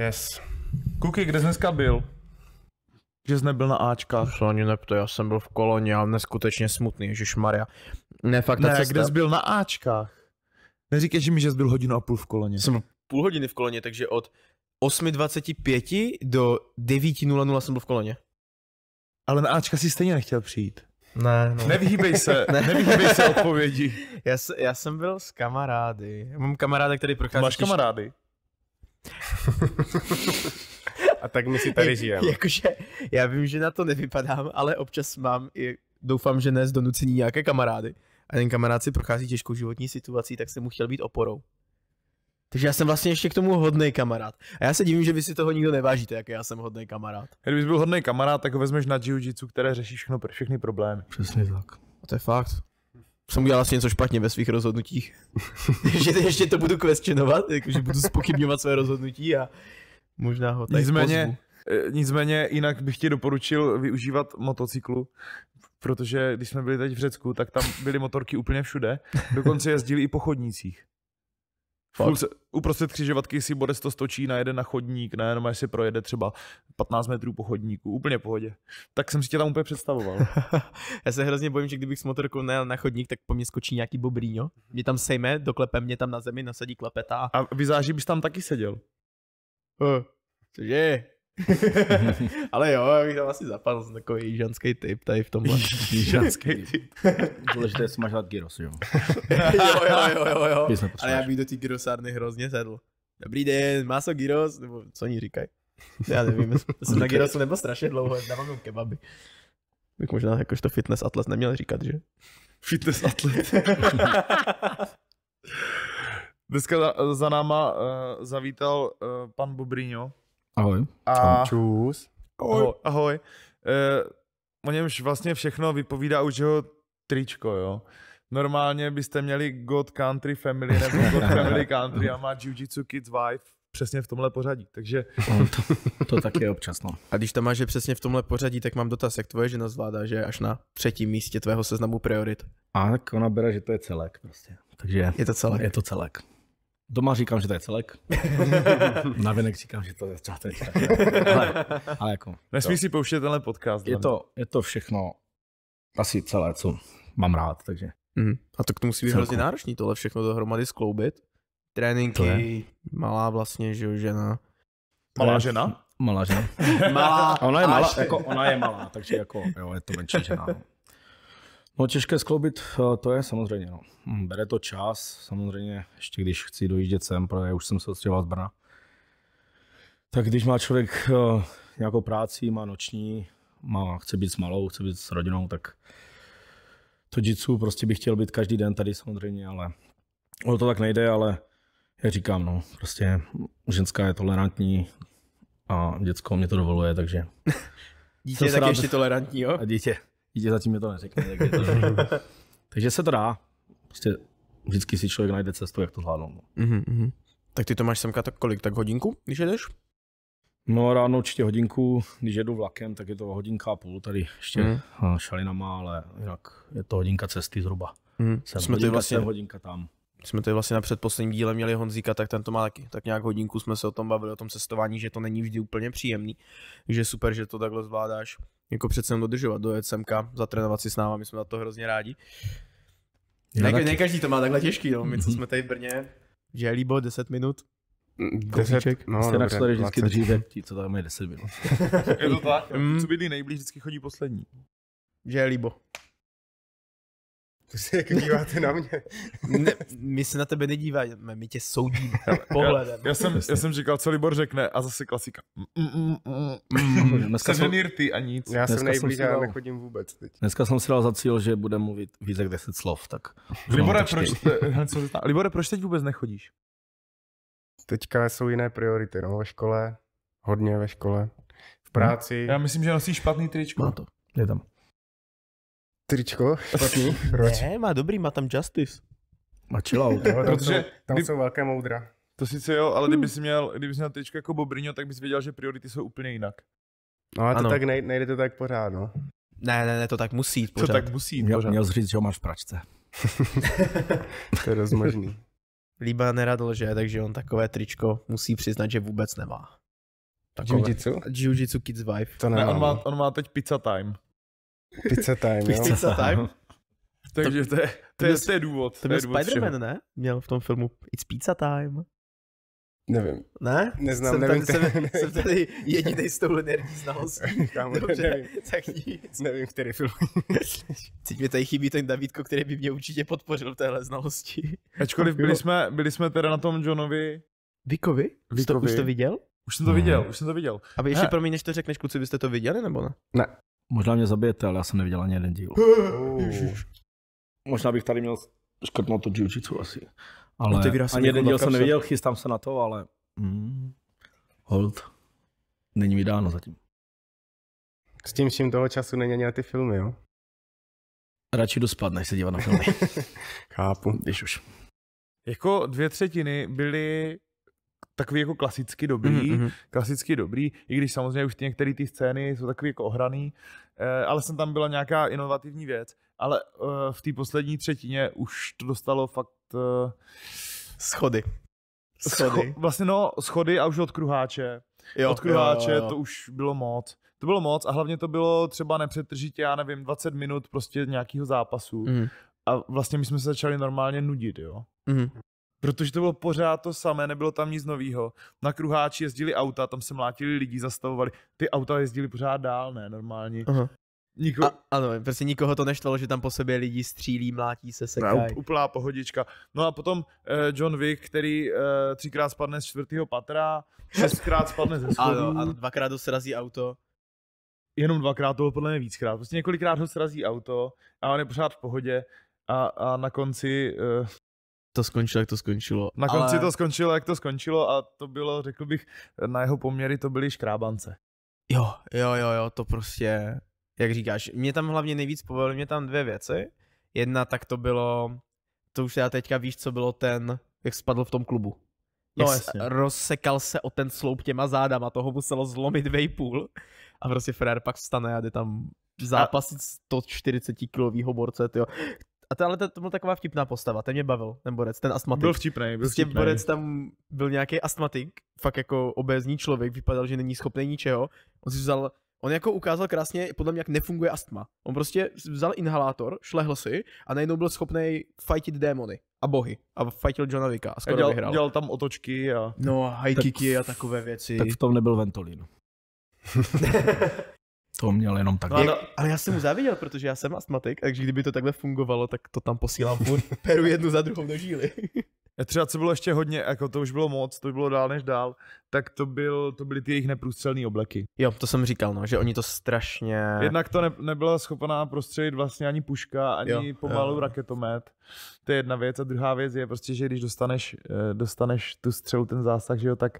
Yes. Kuky, kde jsi dneska byl? Že jsi nebyl na Ačkách. To ani nepto, já jsem byl v koloně a neskutečně smutný, že Maria. Ne, fakt ne, kde jsi byl na Ačkách? Neříkej že mi, že jsi byl hodinu a půl v koloně. Jsem půl hodiny v koloně, takže od 8.25 do 9.00 jsem byl v koloně. Ale na Ačka si stejně nechtěl přijít. Ne, no. Nevyhýbej se, ne. nevyhýbej se odpovědi. Já, já jsem byl s kamarády. Já mám kamaráda, který prochází... Máš kamarády? a tak my si tady žijeme. Jakože, já vím, že na to nevypadám, ale občas mám i, doufám, že ne z donucení nějaké kamarády. A ten kamarád si prochází těžkou životní situací, tak jsem mu chtěl být oporou. Takže já jsem vlastně ještě k tomu hodný kamarád. A já se divím, že vy si toho nikdo nevážíte, jak já jsem hodný kamarád. Kdybys byl hodný kamarád, tak ho vezmeš na jiu které řeší všechno, všechny problémy. Přesně tak. A to je fakt jsem udělal asi něco špatně ve svých rozhodnutích. že ještě to budu questionovat, že budu spochybňovat své rozhodnutí a možná ho tady Nicméně, pozvu. E, nicméně jinak bych ti doporučil využívat motocyklu, protože když jsme byli teď v Řecku, tak tam byly motorky úplně všude. Dokonce jezdili i po chodnících. Se, uprostřed křižovatky si bude to stočí, jeden na chodník, ne, jenom si projede třeba 15 metrů po chodníku, úplně pohodě. Tak jsem si tě tam úplně představoval. Já se hrozně bojím, že kdybych s motorkou nejel na chodník, tak po mně skočí nějaký bobrýňo, mě tam sejme, doklepe mě tam na zemi, nasadí klepeta. A vyzáží bys tam taky seděl. Uh, cože? Ale jo, já bych tam asi zapadl, takový jižanský typ tady v tomhle. jižanský typ. Důležité je smažovat gyros, jo. jo, jo, jo, jo, jo. Ale já bych do té gyrosárny hrozně sedl. Dobrý den, maso gyros, nebo co oni říkají? Já nevím, jsem na gyrosu nebo strašně dlouho, dávám jim kebaby. Bych možná jakožto fitness atlet neměl říkat, že? Fitness atlet. Dneska za, za náma uh, zavítal uh, pan Bobriňo. Ahoj. A... Čus. Ahoj. ahoj. ahoj. E, eh, o němž vlastně všechno vypovídá už jeho tričko, jo. Normálně byste měli God Country Family nebo God Family Country a má Jiu-Jitsu Kids Wife přesně v tomhle pořadí, takže... No, to, to tak je občas, no. A když tam máš, že přesně v tomhle pořadí, tak mám dotaz, jak tvoje žena zvládá, že až na třetím místě tvého seznamu priorit. A tak ona bere, že to je celek prostě. Takže je to celek. Je to celek. Doma říkám, že to je celek. Na venek říkám, že to je třeba teď. ale, ale jako, Nesmí si pouštět tenhle podcast. Je to, je to všechno asi celé, co mám rád, takže. Mm. A tak to musí být hrozně náročný tohle všechno dohromady skloubit. Tréninky, malá vlastně, že jo, žena. Malá žena? Malá žena. malá. ona je malá, jako, ona je malá, takže jako, jo, je to menší žena. No. No těžké skloubit, eh, to je samozřejmě. No. Hm, bere to čas, samozřejmě, ještě když chci dojíždět sem, protože už jsem se odstěhoval z Brna. Tak když má člověk eh, nějakou práci, má noční, má, chce být s malou, chce být s rodinou, tak to jitsu prostě bych chtěl být každý den tady samozřejmě, ale ono to tak nejde, ale jak říkám, no, prostě ženská je tolerantní a děcko mě to dovoluje, takže... dítě je taky rád... ještě tolerantní, jo? A dítě, dítě zatím mi to neřekne. Tak to... Takže se to dá. Prostě vždycky si člověk najde cestu, jak to zvládnout. No. Mm-hmm. Tak ty to máš semka tak kolik? Tak hodinku, když jedeš? No ráno určitě hodinku, když jedu vlakem, tak je to hodinka a půl tady ještě mm. šalinama, ale jinak je to hodinka cesty zhruba. Mm. Jsem jsme hodinka, vlastně, hodinka tam. Jsme tady vlastně na předposledním díle měli Honzíka, tak ten to má taky. Tak nějak hodinku jsme se o tom bavili, o tom cestování, že to není vždy úplně příjemný. Takže super, že to takhle zvládáš jako přece dodržovat, dojet semka, zatrénovat si s náma, my jsme na to hrozně rádi. Ne, ne každý to má takhle těžký, no. my co mhm. jsme tady v Brně, že líbo 10 minut, 10, mm, no, Jste dobře, vždycky dříve, ti, co tam je 10 minut. je to tak, co mm. bydlí nejblíž, vždycky chodí poslední. Že je líbo. To se jako díváte na mě. ne, my se na tebe nedíváme, my tě soudíme pohledem. Já, já, jsem, já jsem říkal, co Libor řekne a zase klasika. Mm, mm, mm, dneska jsem ty a nic. Já jsem nejblíž, já nechodím vůbec teď. Dneska jsem si dal za cíl, že bude mluvit víc jak 10 slov, tak... Libore, proč, Libore, proč teď vůbec nechodíš? Teďka jsou jiné priority, no, ve škole, hodně ve škole, v práci. Já myslím, že nosíš špatný tričko. Má to, je tam tričko špatný. Proč? Ne, má dobrý, má tam Justice. Má chillout. Protože tam kdy... jsou velké moudra. To sice jo, ale kdyby hmm. si měl, kdyby jsi měl tričko jako Bobrino, tak bys věděl, že priority jsou úplně jinak. No a to tak nej, nejde to tak pořád, no. Ne, ne, ne, to tak musí jít pořád. To tak musí jít měl, pořád. Měl říct, že ho máš v pračce. to je dost možný. Líba nerad lže, takže on takové tričko musí přiznat, že vůbec nemá. Takové. Jiu-jitsu? Jiu-jitsu Kids Vibe. To ne, on má, no. on má teď pizza time. Pizza Time, jo? Pizza Time. Takže to, to, je, to, to je důvod. To byl Spider-Man, ne? Měl v tom filmu It's Pizza Time. Nevím. Ne? Neznám, jsem nevím. Tady, ten... jsem, jsem tady jediný s tou lineární znalostí. Kámo, Dobře, nevím. tak nic. Nevím, který film. Teď mi tady chybí ten Davidko, který by mě určitě podpořil v téhle znalosti. Ačkoliv byli jsme, byli jsme teda na tom Johnovi... Vikovi? Vikovi. Už to viděl? Už jsem to viděl, hmm. už jsem to viděl. A vy ještě, promiň, než to řekneš, kluci, byste to viděli nebo ne? Ne. Možná mě zabijete, ale já jsem neviděl ani jeden díl. Oh. Možná bych tady měl škrtnout to jiu asi. Ale Otevírá ani jeden díl jsem neviděl, chystám se na to, ale Hmm. hold. Není mi dáno zatím. S tím vším toho času není ani na ty filmy, jo? Radši jdu spát, než se dívat na filmy. Chápu. Když už. Jako dvě třetiny byly takový jako klasicky dobrý, mm-hmm. klasicky dobrý, i když samozřejmě už ty některé ty scény jsou takový jako ohraný, eh, ale jsem tam byla nějaká inovativní věc, ale eh, v té poslední třetině už to dostalo fakt... schody. Eh, schody. Scho- vlastně no, schody a už od kruháče. Jo, od kruháče jo, jo. to už bylo moc. To bylo moc a hlavně to bylo třeba nepřetržitě, já nevím, 20 minut prostě nějakého zápasu. Mm. A vlastně my jsme se začali normálně nudit, jo. Mm protože to bylo pořád to samé, nebylo tam nic nového. Na kruháči jezdili auta, tam se mlátili lidi, zastavovali. Ty auta jezdili pořád dál, ne, normálně. Aha. Niko... A, ano, prostě nikoho to neštvalo, že tam po sobě lidi střílí, mlátí se, sekají. Úplná pohodička. No a potom uh, John Wick, který uh, třikrát spadne z čtvrtého patra, šestkrát spadne ze schodů. Ano, ano, dvakrát ho srazí auto. Jenom dvakrát, to bylo podle mě víckrát. Prostě několikrát ho srazí auto a on je pořád v pohodě. A, a na konci uh, to skončilo, jak to skončilo. Na konci to skončilo, jak to skončilo a to bylo, řekl bych, na jeho poměry to byly škrábance. Jo, jo, jo, jo, to prostě, jak říkáš, mě tam hlavně nejvíc povedly, mě tam dvě věci. Jedna, tak to bylo, to už já teďka víš, co bylo ten, jak spadl v tom klubu. No, jak jasně. rozsekal se o ten sloup těma zádama, toho muselo zlomit půl. A prostě Frér pak vstane a jde tam zápasit a... 140 kilového borce, tyjo. A to, ale to, to byla taková vtipná postava, ten mě bavil, ten borec, ten astmatik. Byl vtipný, byl prostě vtipný. borec tam byl nějaký astmatik, fakt jako obézní člověk, vypadal, že není schopný ničeho. On si vzal On jako ukázal krásně, podle mě, jak nefunguje astma. On prostě vzal inhalátor, šlehl si a najednou byl schopný fightit démony a bohy. A fightil Johna Vika a skoro dělal, vyhrál. Dělal tam otočky a... No a high tak, a takové věci. Tak v tom nebyl Ventolin. to měl jenom tak. No, ale, ale já jsem mu záviděl, protože já jsem astmatik, takže kdyby to takhle fungovalo, tak to tam posílám furt. Peru jednu za druhou do žíly. třeba co bylo ještě hodně, jako to už bylo moc, to už bylo dál než dál, tak to, byl, to byly ty jejich neprůstřelné obleky. Jo, to jsem říkal, no, že oni to strašně... Jednak to ne, nebyla schopná prostřelit vlastně ani puška, ani jo, pomalu jo. raketomet. To je jedna věc. A druhá věc je prostě, že když dostaneš, eh, dostaneš tu střelu, ten zásah, že jo, tak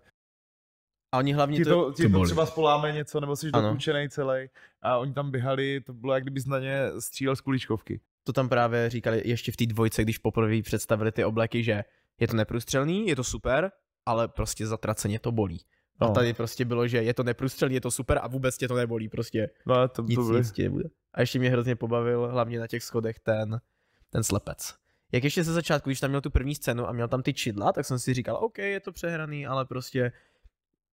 a oni hlavně ti to, to, ti to třeba spoláme něco, nebo jsi dokučenej celý. A oni tam běhali, to bylo jak kdyby na ně střílel z kuličkovky. To tam právě říkali ještě v té dvojce, když poprvé představili ty obleky, že je to neprůstřelný, je to super, ale prostě zatraceně to bolí. No. A tady prostě bylo, že je to neprůstřelný, je to super a vůbec tě to nebolí prostě. No, to nic, nic tě nebude. A ještě mě hrozně pobavil hlavně na těch schodech ten, ten slepec. Jak ještě ze začátku, když tam měl tu první scénu a měl tam ty čidla, tak jsem si říkal, OK, je to přehraný, ale prostě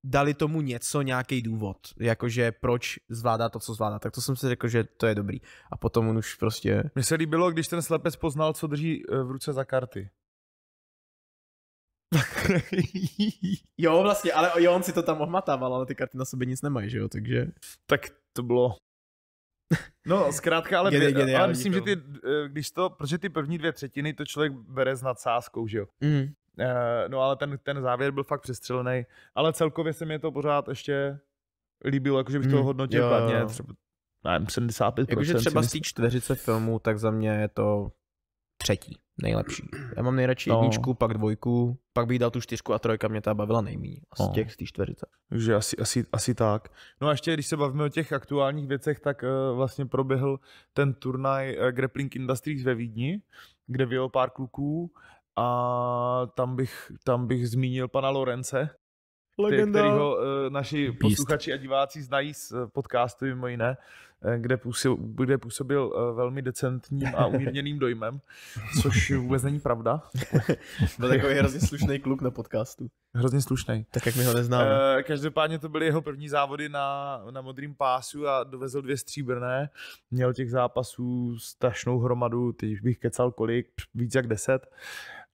dali tomu něco, nějaký důvod, jakože proč zvládá to, co zvládá, tak to jsem si řekl, že to je dobrý. A potom on už prostě... Mně se líbilo, když ten slepec poznal, co drží eh, v ruce za karty. jo, vlastně, ale jo, on si to tam ohmatával, ale ty karty na sobě nic nemají, že jo, takže... Tak to bylo... No, zkrátka, ale, Gede, geniální, ale myslím, to. že ty, eh, když to, protože ty první dvě třetiny to člověk bere s nadsázkou, že jo. Mm. Eh, no ale ten, ten závěr byl fakt přestřelený. Ale celkově se mi to pořád ještě líbilo, jakože bych to hmm, hodnotil hmm, kladně. Třeba, nevím, 75%. Jakože třeba z těch čtyřice filmů, tak za mě je to třetí nejlepší. Já mám nejradši no. pak dvojku, pak bych dal tu čtyřku a trojka mě ta bavila nejméně z no. těch z těch čtyřice. Takže asi, asi, asi tak. No a ještě, když se bavíme o těch aktuálních věcech, tak uh, vlastně proběhl ten turnaj uh, Grappling Industries ve Vídni, kde vyjel pár kluků a tam bych, tam bych zmínil pana Lorence, Legenda. kterýho uh, naši posluchači a diváci znají z eh, podcastu mimo jiné, eh, kde působil, kde působil velmi decentním a umírněným dojmem, což vůbec není pravda. Byl takový hrozně slušný kluk na podcastu. Hrozně slušný. Tak jak my ho neznáme. E, každopádně to byly jeho první závody na, na modrým pásu a dovezl dvě stříbrné. Měl těch zápasů strašnou hromadu, teď bych kecal kolik, víc jak deset.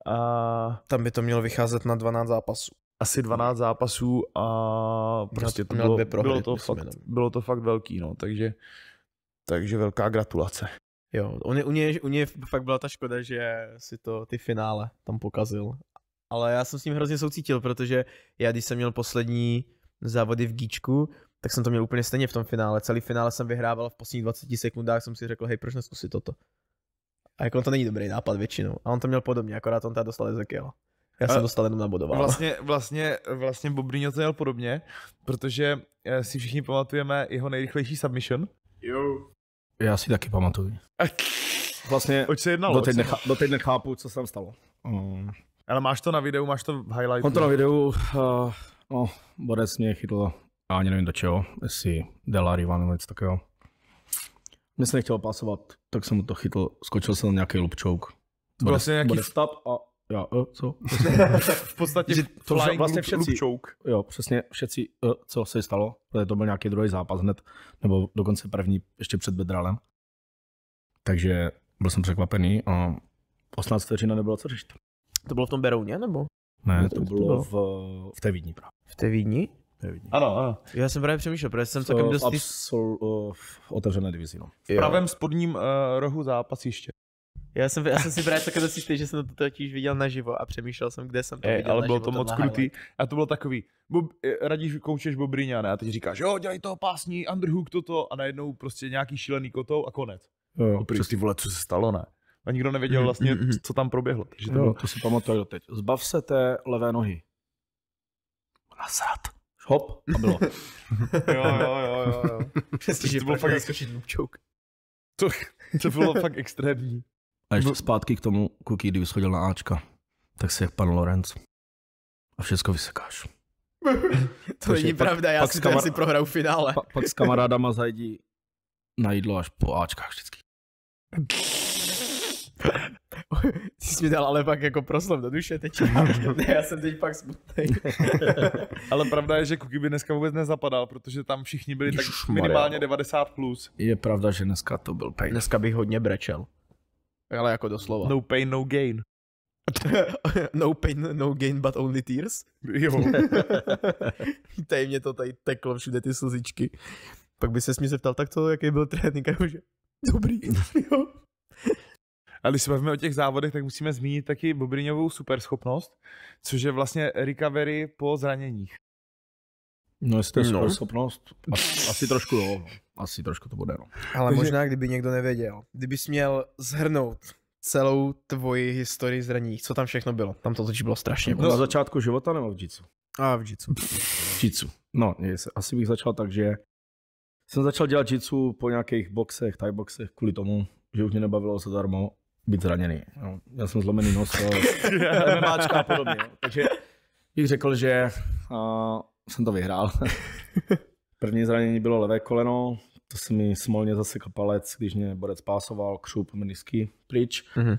A... Tam by to mělo vycházet na 12 zápasů. Asi 12 zápasů a prostě to bylo, prohry, bylo, to fakt, bylo to fakt velký, no, takže, takže velká gratulace. Jo, u něj, u, něj, u něj fakt byla ta škoda, že si to ty finále tam pokazil. Ale já jsem s ním hrozně soucítil, protože já když jsem měl poslední závody v Gíčku, tak jsem to měl úplně stejně v tom finále. Celý finále jsem vyhrával v posledních 20 sekundách, jsem si řekl, hej, proč neskusit toto? A jako on to není dobrý nápad většinou. A on to měl podobně, akorát on teda dostal Ezekiela. Já jsem dostal jenom nabodoval. Vlastně, vlastně, vlastně Bobrinho to měl podobně, protože eh, si všichni pamatujeme jeho nejrychlejší submission. Jo. Já si taky pamatuju. A... Vlastně Oč se jednalo, doteď, necha, doteď nechápu, co se tam stalo. Um. Ale máš to na videu, máš to v highlightu. On to na videu, uh, no, Borec mě chytl, já ani nevím do čeho, jestli Delarivan nebo něco takového. Mě se nechtěl pasovat, tak jsem mu to chytl, skočil jsem na nějaký lupčouk. Byl vlastně nějaký stop a já, uh, co? v podstatě že to flying vlastně všetci, lupčouk. Jo, přesně všetci, uh, co se stalo, to byl nějaký druhý zápas hned, nebo dokonce první, ještě před Bedralem. Takže byl jsem překvapený a 18 vteřina nebylo co řešit. To bylo v tom Berouně, nebo? Ne, to, to bylo, to bylo? V, v té Vídni právě. V té Vídni? Nevidím. Ano, ano. Já jsem právě přemýšlel, protože jsem celkem dost... Absol, uh, eh, v otevřené divizi, no. V pravém spodním uh, rohu zápasiště. Já jsem, já jsem si právě také dost jistý, že jsem to totiž viděl naživo a přemýšlel jsem, kde jsem to eh, viděl Ej, ale bylo to moc krutý a to bylo takový, Bob, radíš koučeš ne? a teď říkáš, jo, dělej to, pásní, Underhook toto a najednou prostě nějaký šílený kotou a konec. Jo, jako přes ty vole, co se stalo, ne? A nikdo nevěděl mhm, vlastně, mhm, mhm. co tam proběhlo. Takže to, jo, bylo... to si pamatuju teď. Zbav se té levé nohy. Nasrat hop a bylo. jo, jo, jo, jo. jo. to, to bylo fakt zkušit lůčouk. To, to bylo fakt extrémní. A ještě no. zpátky k tomu, kuky, kdyby schodil na Ačka, tak si jak pan Lorenz. A všechno vysekáš. to není pravda, já si, kamar... si prohraju v finále. Pa, pak s kamarádama zajdi na jídlo až po Ačkách vždycky. Ty jsi mi dal ale pak jako proslov do duše teď. ne, já jsem teď pak smutný. ale pravda je, že Kuky by dneska vůbec nezapadal, protože tam všichni byli Ježiš, tak minimálně 90 plus. Je pravda, že dneska to byl pain. Dneska bych hodně brečel. Ale jako doslova. No pain, no gain. no pain, no gain, but only tears? Jo. tady mě to tady teklo všude ty slzičky. Pak by se mě zeptal, tak to, jaký byl trénink, a že dobrý, jo. A když se bavíme o těch závodech, tak musíme zmínit taky Bobriňovou superschopnost, což je vlastně recovery po zraněních. No jestli to je no. schopnost, asi, asi trošku jo, no. asi trošku to bude. No. Ale Takže... možná, kdyby někdo nevěděl, kdybys měl zhrnout celou tvoji historii zranění, co tam všechno bylo. Tam to totiž bylo strašně No, na začátku života nebo v jitsu? A v jitsu. V jitsu. No, asi bych začal tak, že jsem začal dělat jitsu po nějakých boxech, tajboxech, boxech kvůli tomu, že už mě nebavilo se darmo být zraněný. No, já jsem zlomený nos, MMAčka a podobně. No. Takže bych řekl, že uh, jsem to vyhrál. První zranění bylo levé koleno, to se mi smolně zasekl palec, když mě borec pásoval, křup menisky pryč. Mm-hmm.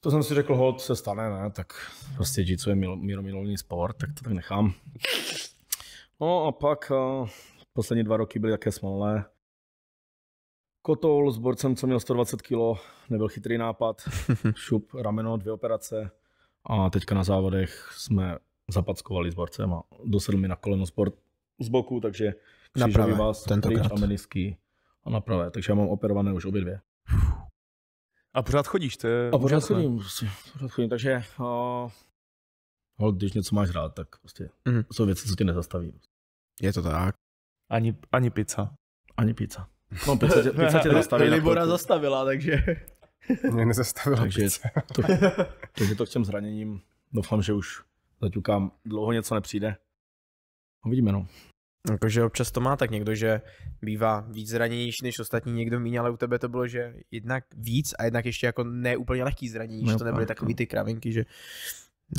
To jsem si řekl, hold, se stane, ne? Tak prostě jiu je míromilovní sport, tak to tak nechám. No a pak uh, poslední dva roky byly také smolné. Kotoul s borcem, co měl 120 kg, nebyl chytrý nápad, šup, rameno, dvě operace a teďka na závodech jsme zapackovali s borcem a dosedl mi na koleno sport z boku, takže křížový vás, tentokrát. a menisky a na pravé, takže já mám operované už obě dvě. A pořád chodíš, to je... A pořád chodím, prostě, pořád chodím, takže... a... hol, když něco máš rád, tak prostě mm. jsou věci, co tě nezastaví. Je to tak. Ani, ani pizza. Ani pizza. No, pizza tě, zastaví. Libora zastavila, takže... Mě nezastavila takže pizza. to, takže to k těm zraněním. Doufám, že už zaťukám. Dlouho něco nepřijde. Uvidíme, no, no. Jakože občas to má tak někdo, že bývá víc zraněnější než ostatní, někdo míň, ale u tebe to bylo, že jednak víc a jednak ještě jako neúplně lehký zranění, no, že to nebyly takový ty kravinky, že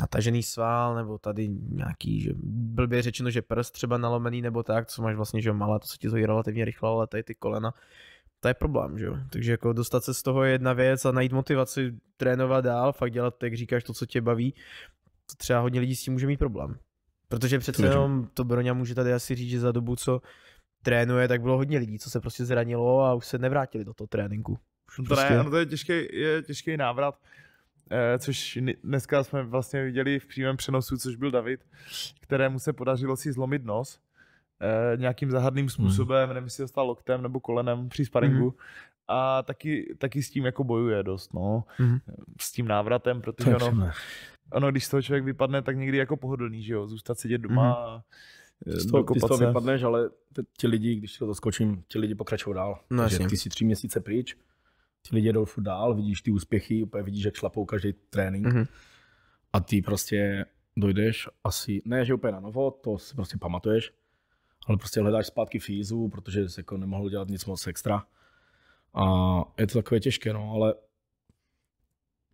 natažený sval, nebo tady nějaký, že blbě řečeno, že prst třeba nalomený, nebo tak, co máš vlastně, že malé, to se ti zhojí relativně rychle, ale tady ty kolena, to je problém, že jo. Takže jako dostat se z toho je jedna věc a najít motivaci, trénovat dál, fakt dělat, jak říkáš, to, co tě baví, to třeba hodně lidí s tím může mít problém. Protože přece jenom to Broňa může tady asi říct, že za dobu, co trénuje, tak bylo hodně lidí, co se prostě zranilo a už se nevrátili do toho tréninku. Už to prostě... no to je těžký, je těžký návrat. Eh, což dneska jsme vlastně viděli v přímém přenosu, což byl David, kterému se podařilo si zlomit nos eh, nějakým zahadným hmm. způsobem, hmm. nevím, jestli dostal loktem nebo kolenem při sparingu. Hmm. A taky, taky s tím jako bojuje dost, no. Hmm. S tím návratem, protože ono, ono, když z toho člověk vypadne, tak někdy jako pohodlný, že jo, zůstat sedět doma hmm. Eh, z toho, ty z toho vypadneš, ale ti lidi, když to doskočím, ti lidi pokračují dál. No, ty si tři měsíce pryč, Ti lidi jdou furt dál, vidíš ty úspěchy, úplně vidíš, jak šlapou každý trénink. Mm-hmm. A ty prostě dojdeš asi, ne, že úplně na novo, to si prostě pamatuješ, ale prostě hledáš zpátky fízu, protože jsi jako nemohl dělat nic moc extra. A je to takové těžké, no, ale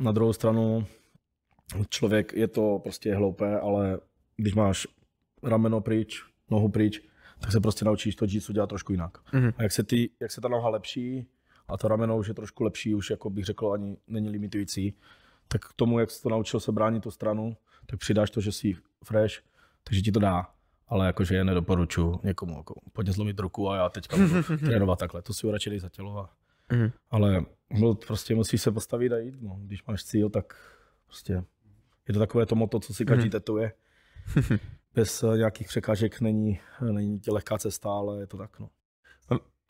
na druhou stranu člověk, je to prostě hloupé, ale když máš rameno pryč, nohu pryč, tak se prostě naučíš to jitsu dělat trošku jinak. Mm-hmm. A jak se, ty, jak se ta noha lepší, a to rameno už je trošku lepší, už jako bych řekl, ani není limitující. Tak k tomu, jak jsi to naučil se bránit tu stranu, tak přidáš to, že jsi fresh, takže ti to dá. Ale jakože je nedoporučuju někomu, jako pojď zlomit ruku a já teďka budu trénovat takhle. To si radši dej za tělo. A... Mm. Ale no, prostě musíš se postavit a jít. No. Když máš cíl, tak prostě je to takové to moto, co si každý mm. tetuje. Bez eh, nějakých překážek není, eh, není tě lehká cesta, ale je to tak. No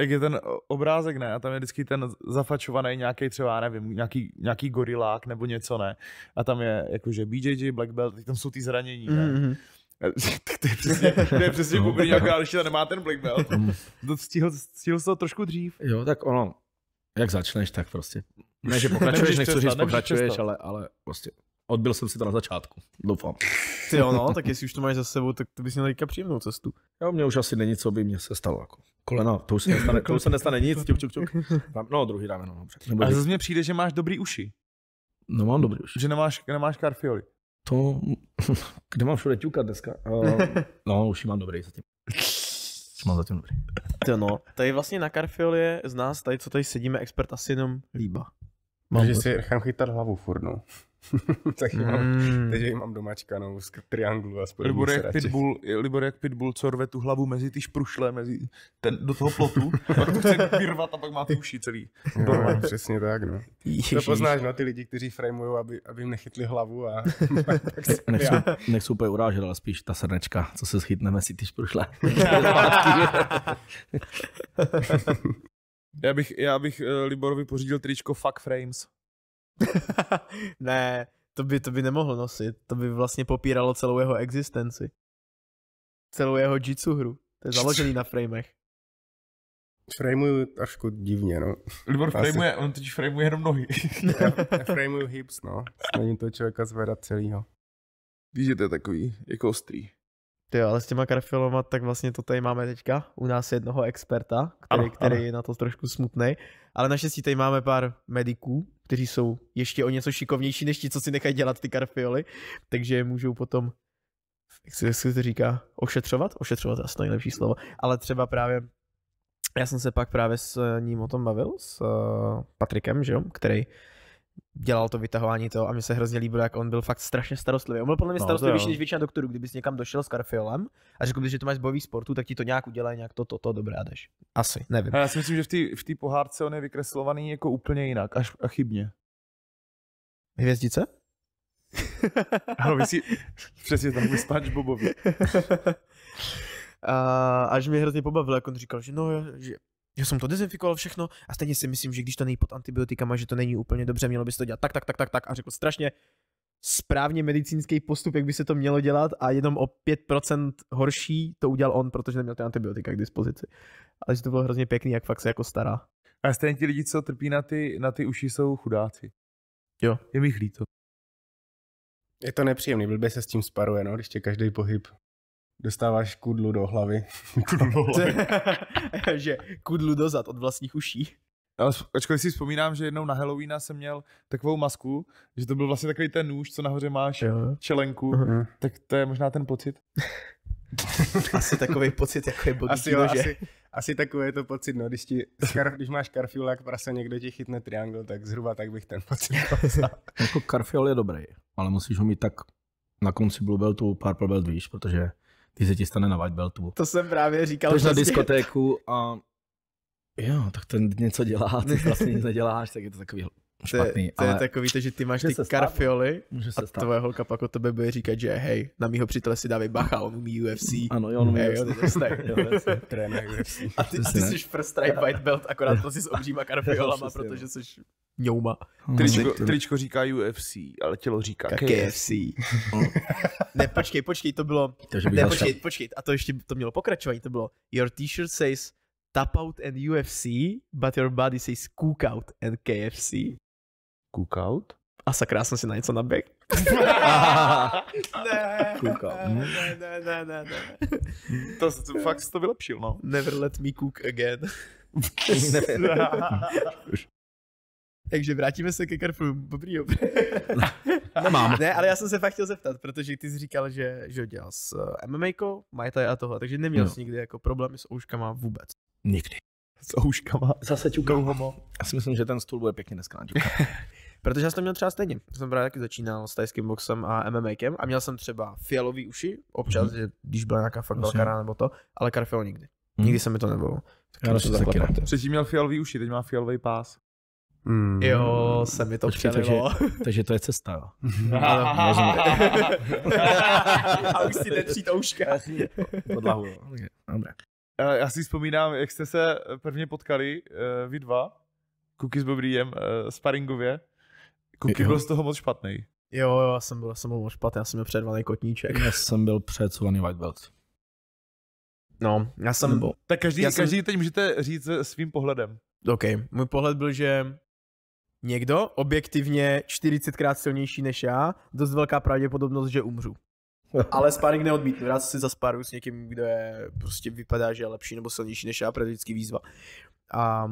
jak je ten obrázek, ne, a tam je vždycky ten zafačovaný nějaký třeba, nevím, nějaký, nějaký gorilák nebo něco, ne, a tam je jakože BJJ, Black Belt, tam jsou ty zranění, ne. Mm-hmm. tak to je přesně, to je přesně no, poprvé, jako, když tam nemá ten Black Belt. Mm. to stihl, stihl se to trošku dřív. Jo, tak ono, jak začneš, tak prostě. Ne, že pokračuješ, nechci říct, pokračuješ, ale, ale prostě Odbil jsem si to na začátku, doufám. Ty jo, no, tak jestli už to máš za sebou, tak to bys měl teďka příjemnou cestu. Jo, mě už asi není, co by mě se stalo. Jako. Kolena, to už se nestane, to už se nestane nic, čuk, čuk, čuk. No, druhý rameno, dobře. No, Nebo A zase mně přijde, že máš dobrý uši. No mám dobrý uši. Že nemáš, nemáš karfioli. To, kde mám všude ťukat dneska? Uh, no, uši mám dobrý zatím. mám zatím dobrý. To no, tady vlastně na karfioli je z nás, tady co tady sedíme, expert asi jenom líba. Mám Takže si nechám chytat hlavu furt, no. tak ji mám, mm. teď ji mám domačkanou z trianglu a Libor jak, pitbull, Libor jak pitbull, co rve tu hlavu mezi ty šprušle, mezi ten, do toho plotu, pak to chce vyrvat a pak má ty uši celý. No, přesně tak, no. Ježiš. To poznáš, no, ty lidi, kteří frameují, aby, aby jim nechytli hlavu a pak, se nechci, nechci úplně urážet, ale spíš ta srnečka, co se schytne mezi ty šprušle. já bych, já bych uh, Liborovi pořídil tričko Fuck Frames. ne, to by, to by nemohl nosit, to by vlastně popíralo celou jeho existenci. Celou jeho jitsu hru. To je založený na framech. Framuju trošku divně, no. Libor framuje, on teď framuje jenom nohy. já, já hips, no. Není to člověka zvedat celýho. Víš, že to je takový, jako ostrý. Ty ale s těma karfiloma, tak vlastně to tady máme teďka. U nás jednoho experta, který, ano, který ano. je na to trošku smutný. Ale naštěstí tady máme pár mediků, kteří jsou ještě o něco šikovnější než ti, co si nechají dělat ty karfioly, takže je můžou potom, jak se to říká, ošetřovat? Ošetřovat je asi nejlepší slovo, ale třeba právě já jsem se pak právě s ním o tom bavil, s eh, Patrikem, že jo, který dělal to vytahování toho a mi se hrozně líbilo, jak on byl fakt strašně starostlivý. On byl podle mě no, starostlivější než většina doktorů, kdybys někam došel s Karfiolem a řekl bys, že to máš z bojových sportů, tak ti to nějak udělá, nějak to, to, to, dobré a jdeš. Asi, nevím. A já si myslím, že v té v pohárce on je vykreslovaný jako úplně jinak, až a chybně. Hvězdice? ano, vysí... přesně tam vyspáč Bobovi. a, až mě hrozně pobavil, jak on říkal, že no, že že jsem to dezinfikoval všechno a stejně si myslím, že když to není pod antibiotikama, že to není úplně dobře, mělo by se to dělat tak, tak, tak, tak, tak a řekl strašně správně medicínský postup, jak by se to mělo dělat a jenom o 5% horší to udělal on, protože neměl ty antibiotika k dispozici. Ale že to bylo hrozně pěkný, jak fakt se jako stará. A stejně ti lidi, co trpí na ty, na ty uši, jsou chudáci. Jo. Je mi líto. Je to nepříjemný, blbě se s tím sparuje, no, když tě každý pohyb Dostáváš kudlu do hlavy. kudlu do hlavy. že kudlu zad od vlastních uší. Ale ačkoliv si vzpomínám, že jednou na Halloweena jsem měl takovou masku, že to byl vlastně takový ten nůž, co nahoře máš, jo. čelenku, uh-huh. tak to je možná ten pocit. asi takový pocit, jako je bodí asi, asi, asi takový je to pocit, no, když, ti, skarf, když máš karfiol, jak prase někdo ti chytne triangle, tak zhruba tak bych ten pocit Jako karfiol je dobrý, ale musíš ho mít tak na konci bluebeltu, Purple Belt, víš, protože ty se ti stane na white beltu. To jsem právě říkal. Jdeš na diskotéku a jo, tak ten něco dělá, ty vlastně nic neděláš, tak je to takový špatný. To je, to ale... je takový to, že ty máš ty no. karfioly Může a tvoje holka pak o tebe bude říkat, že hej, na mýho přítele si dávej bacha, on umí UFC. Ano, jo, on umí UFC. A ty, a ty jsi first strike white belt, akorát to si s obříma karfiolama, protože no. jsi ňouma. Tričko, tričko říká UFC, ale tělo říká KFC. No. ne, počkej, počkej, to bylo... To, ne, počkej, počkej, a to ještě to mělo pokračování, to bylo Your t-shirt says tap out and UFC, but your body says cook out and KFC. Cookout? A sakra, já jsem si na něco nabek. ne, Cookout. Ne, ne, ne, ne, ne. To, to fakt jsi to vylepšil, no. Never let me cook again. Takže vrátíme se ke Carrefouru. Dobrý jo. Nemám. Ne, ale já jsem se fakt chtěl zeptat, protože ty jsi říkal, že, že dělal s eh, MMA, Muay a tohle, takže neměl no. jsi nikdy jako problémy s ouškama vůbec. Nikdy. S ouškama. Zase ťukám. homo. Já si myslím, že ten stůl bude pěkně dneska Protože já jsem to měl třeba stejně. Jsem právě taky začínal s tajským boxem a MMAkem a měl jsem třeba fialový uši, občas, mm-hmm. když byla nějaká fakt velká rána nebo to, ale karfiol nikdy. Mm-hmm. Nikdy se mi to nebylo. Tak já to taky Předtím měl fialový uši, teď má fialový pás. Mm. Jo, se mi to Počkej, přelilo. Takže, takže to je cesta, jo. No, no, a už si to ouška. Podlahu, jo. Dobré. Já si vzpomínám, jak jste se prvně potkali, eh, vy dva, Kuky s Bobrýjem, eh, sparingově. Kuky byl z toho moc špatný. Jo, jo, já jsem byl, jsem byl moc špatný, já jsem byl předvaný kotníček. Já jsem byl předsovaný white belt. No, já jsem... byl. Tak každý, já každý jsem... teď můžete říct svým pohledem. OK, můj pohled byl, že někdo objektivně 40krát silnější než já, dost velká pravděpodobnost, že umřu. Ale sparring neodmítnu, rád si zasparuju s někým, kdo je, prostě vypadá, že je lepší nebo silnější než já, protože vždycky výzva. A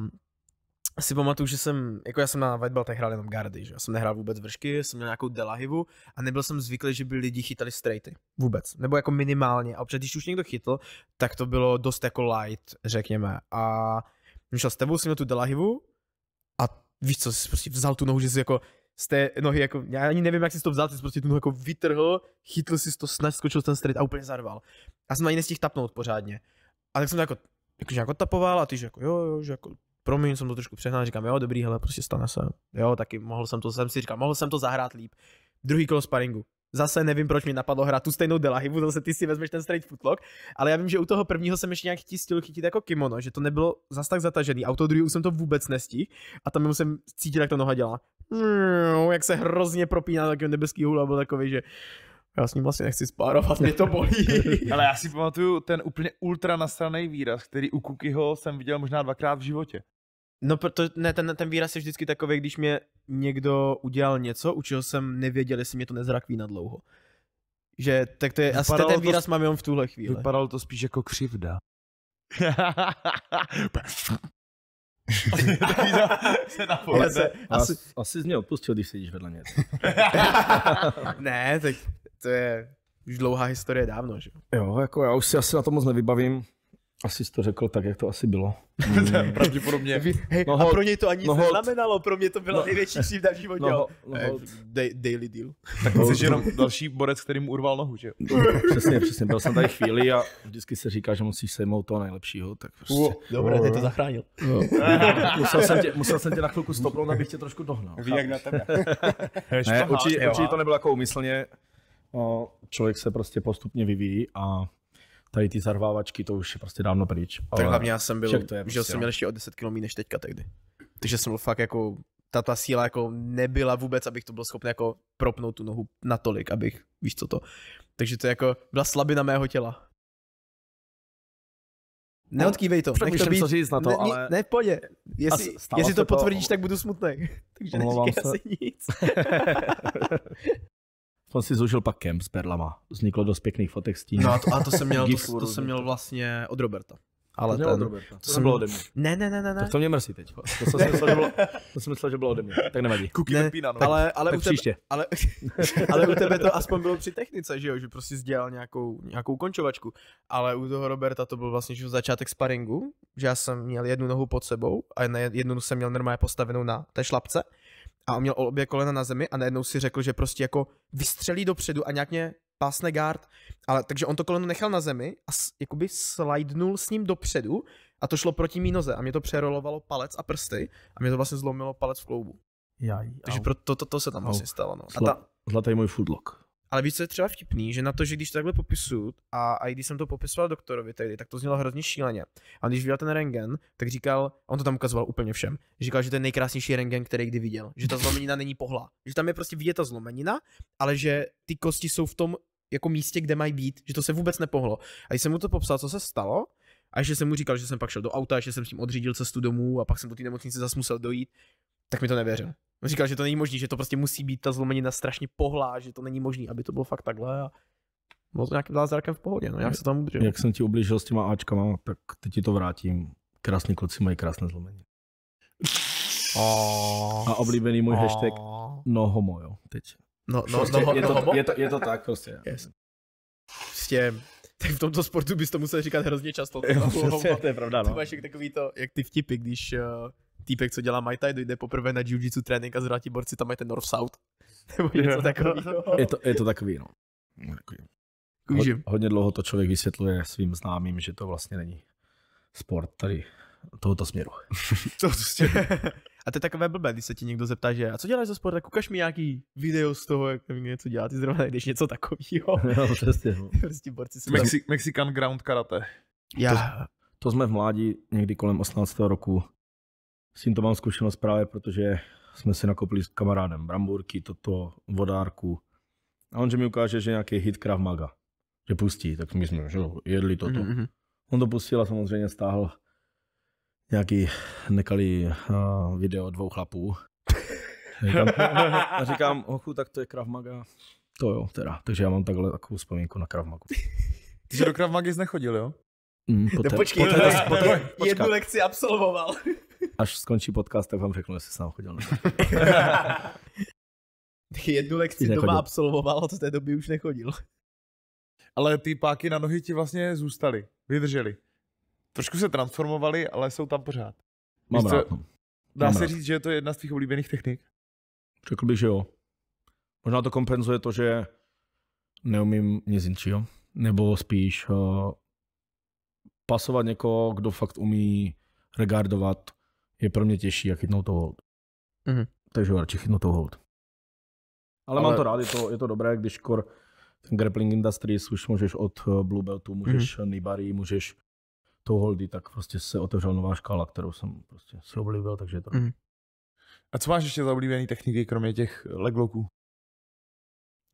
si pamatuju, že jsem, jako já jsem na tak hrál jenom gardy, že já jsem nehrál vůbec vršky, jsem měl nějakou delahivu a nebyl jsem zvyklý, že by lidi chytali straighty. Vůbec. Nebo jako minimálně. A občas, když už někdo chytl, tak to bylo dost jako light, řekněme. A šel s tebou, jsem měl tu delahivu a víš co, jsi prostě vzal tu nohu, že jsi jako z té nohy, jako, já ani nevím, jak jsi to vzal, jsi prostě tu nohu jako vytrhl, chytl si to snad, skočil ten straight a úplně zarval. Já jsem ani nestihl tapnout pořádně. A tak jsem to jako jakože jako tapoval a ty že jako jo, jo, že jako promiň, jsem to trošku přehnal, říkám, jo, dobrý, hele, prostě stane se. Jo, taky mohl jsem to, jsem si říkal, mohl jsem to zahrát líp. Druhý kolo sparingu. Zase nevím, proč mi napadlo hrát tu stejnou delahivu, zase ty si vezmeš ten straight footlock, ale já vím, že u toho prvního jsem ještě nějak chtěl chytit jako kimono, že to nebylo zas tak zatažený, auto druhý už jsem to vůbec nestihl a tam jsem cítil, jak to noha dělá. Mm, jak se hrozně propíná takový nebeský hula, byl takový, že já s ním vlastně nechci spárovat, mě to bolí. Ale já si pamatuju ten úplně ultra nasraný výraz, který u Kukyho jsem viděl možná dvakrát v životě. No proto ne, ten, ten výraz je vždycky takový, když mě někdo udělal něco, učil jsem, nevěděl, jestli mě to nezrakví na dlouho. Že, tak to je, asi ten výraz mám jenom v tuhle chvíli. Vypadalo to spíš jako křivda. se se, asi, asi, asi jsi mě odpustil, když sedíš vedle něco. ne, tak to je už dlouhá historie dávno, že jo? jako já už si asi na to moc nevybavím. Asi jsi to řekl tak, jak to asi bylo. Mm. Pravděpodobně. Hej, no a pro něj to ani nic no neznamenalo, pro mě to byla no, největší křivda v životě. No, no, eh, day, daily deal. Tak no, jsi jenom další borec, který mu urval nohu, že? No, přesně, přesně. Byl jsem tady chvíli a vždycky se říká, že musíš sejmout toho nejlepšího. Tak prostě... U, dobré, ty to zachránil. No. musel, jsem tě, musel jsem tě na chvilku stopnout, abych tě trošku dohnal. Ví, jak na tebe. ne, určitě, určitě to nebylo jako umyslně. No, člověk se prostě postupně vyvíjí a tady ty zarvávačky, to už je prostě dávno pryč. Ale tak hlavně já jsem byl, to je prostě, že jsem měl ještě o 10 km než teďka tehdy. Takže jsem byl fakt jako, ta, ta síla jako nebyla vůbec, abych to byl schopný jako propnout tu nohu natolik, abych, víš co to. Takže to je jako, byla slabina mého těla. No, Neodkývej to, nech to být. co říct na to, ne, ale... Ne, pojď, jestli, jestli to potvrdíš, to... tak budu smutný. Takže neříkej asi nic. On si zúžil pak kemp s perlama. Vzniklo dost pěkných fotek s tím. No a to, a to jsem měl, to, to jsem měl vlastně od Roberta. Ale to ten, Roberta. to jsem bylo ode mě. Ne, ne, ne, ne. Tak to mě mrzí teď. To jsem, myslel, že bylo, to jsem myslel, že bylo ode mě. Tak nevadí. Kuky ne, pína, no. Ale, ale, tak u tebe, ale, ale u tebe to aspoň bylo při technice, že jo? Že prostě sdělal nějakou, nějakou končovačku. Ale u toho Roberta to byl vlastně že začátek sparingu, že já jsem měl jednu nohu pod sebou a jednu jsem měl normálně postavenou na té šlapce a on měl obě kolena na zemi a najednou si řekl, že prostě jako vystřelí dopředu a nějak mě pásne guard, ale takže on to koleno nechal na zemi a s, jakoby slidnul s ním dopředu a to šlo proti mínoze a mě to přerolovalo palec a prsty a mě to vlastně zlomilo palec v kloubu. Jaj, takže proto to, to, to se tam vlastně stalo. No. A ta... Zlatý můj foodlock. Ale víš, co je třeba vtipný, že na to, že když to takhle popisuju a, a když jsem to popisoval doktorovi tehdy, tak to znělo hrozně šíleně. A když viděl ten rengen, tak říkal, on to tam ukazoval úplně všem, říkal, že to je nejkrásnější rengen, který kdy viděl, že ta zlomenina není pohla, že tam je prostě vidět ta zlomenina, ale že ty kosti jsou v tom jako místě, kde mají být, že to se vůbec nepohlo. A když jsem mu to popsal, co se stalo, a že jsem mu říkal, že jsem pak šel do auta, že jsem s tím odřídil cestu domů a pak jsem do té nemocnice zase musel dojít, tak mi to nevěřil. On říkal, že to není možné, že to prostě musí být ta zlomenina strašně pohlá, že to není možné, aby to bylo fakt takhle. A bylo to nějakým zázrakem v pohodě, no, jak se tam udržel. Jak jsem ti ublížil s těma Ačkama, tak teď ti to vrátím. Krásní kluci mají krásné zlomení. A oblíbený můj hashtag no jo, teď. No, no, prostě no, no je, to, no Je, to, je to tak prostě. Yes. Prostě, tak v tomto sportu bys to musel říkat hrozně často. Jo, prostě, to je pravda, no. Ty máš takový to, jak ty vtipy, když uh, týpek, co dělá Muay dojde poprvé na jiu-jitsu trénink a zvrátí borci, tam mají ten North-South. Nebo něco takového. Je to, je to takový, no. no Hod, hodně dlouho to člověk vysvětluje svým známým, že to vlastně není sport tady tohoto směru. to směru. Prostě a to je takové blbé, když se ti někdo zeptá, že a co děláš za sport, tak ukaž mi nějaký video z toho, jak nevím, něco dělat, ty zrovna najdeš něco takového. No, přesně. prostě borci se Mexi- Mexican ground karate. Já. To, to jsme v mládí někdy kolem 18. roku s tím to mám zkušenost právě, protože jsme si nakopili s kamarádem bramburky, toto, vodárku. A on, že mi ukáže, že nějaký hit Krav Maga, že pustí, tak my jsme že jedli toto. Mm-hmm. On to pustil a samozřejmě stáhl nějaký nekalý uh, video dvou chlapů. a říkám, a hochu, tak to je Krav Maga. To jo, teda. Takže já mám takhle takovou vzpomínku na Krav Magu. Ty jsi do Krav Magy nechodil, jo? Mm, poté, no počkej, poté, poté, poté, jednu lekci absolvoval. Až skončí podcast, tak vám řeknu, jestli jsem chodil na Jednu lekci doma absolvoval, od té doby už nechodil. Ale ty páky na nohy ti vlastně zůstaly, vydržely. Trošku se transformovaly, ale jsou tam pořád. Mám Víš, rád. Co? No. Dá Mám se rád. říct, že je to jedna z tvých oblíbených technik? Řekl bych, že jo. Možná to kompenzuje to, že neumím nic jiného. Nebo spíš uh, pasovat někoho, kdo fakt umí regardovat je pro mě těžší, jak chytnout to hold. Mm-hmm. Takže ho radši chytnu to hold. Ale, Ale, mám to rád, je to, je to dobré, když kor ten grappling industries už můžeš od eh, Blue Beltu, můžeš mm-hmm. Nibari, můžeš to holdy, tak prostě se otevřela nová škála, kterou jsem prostě si oblíbil, takže to. Mm. A co máš ještě za oblíbený techniky, kromě těch legloků?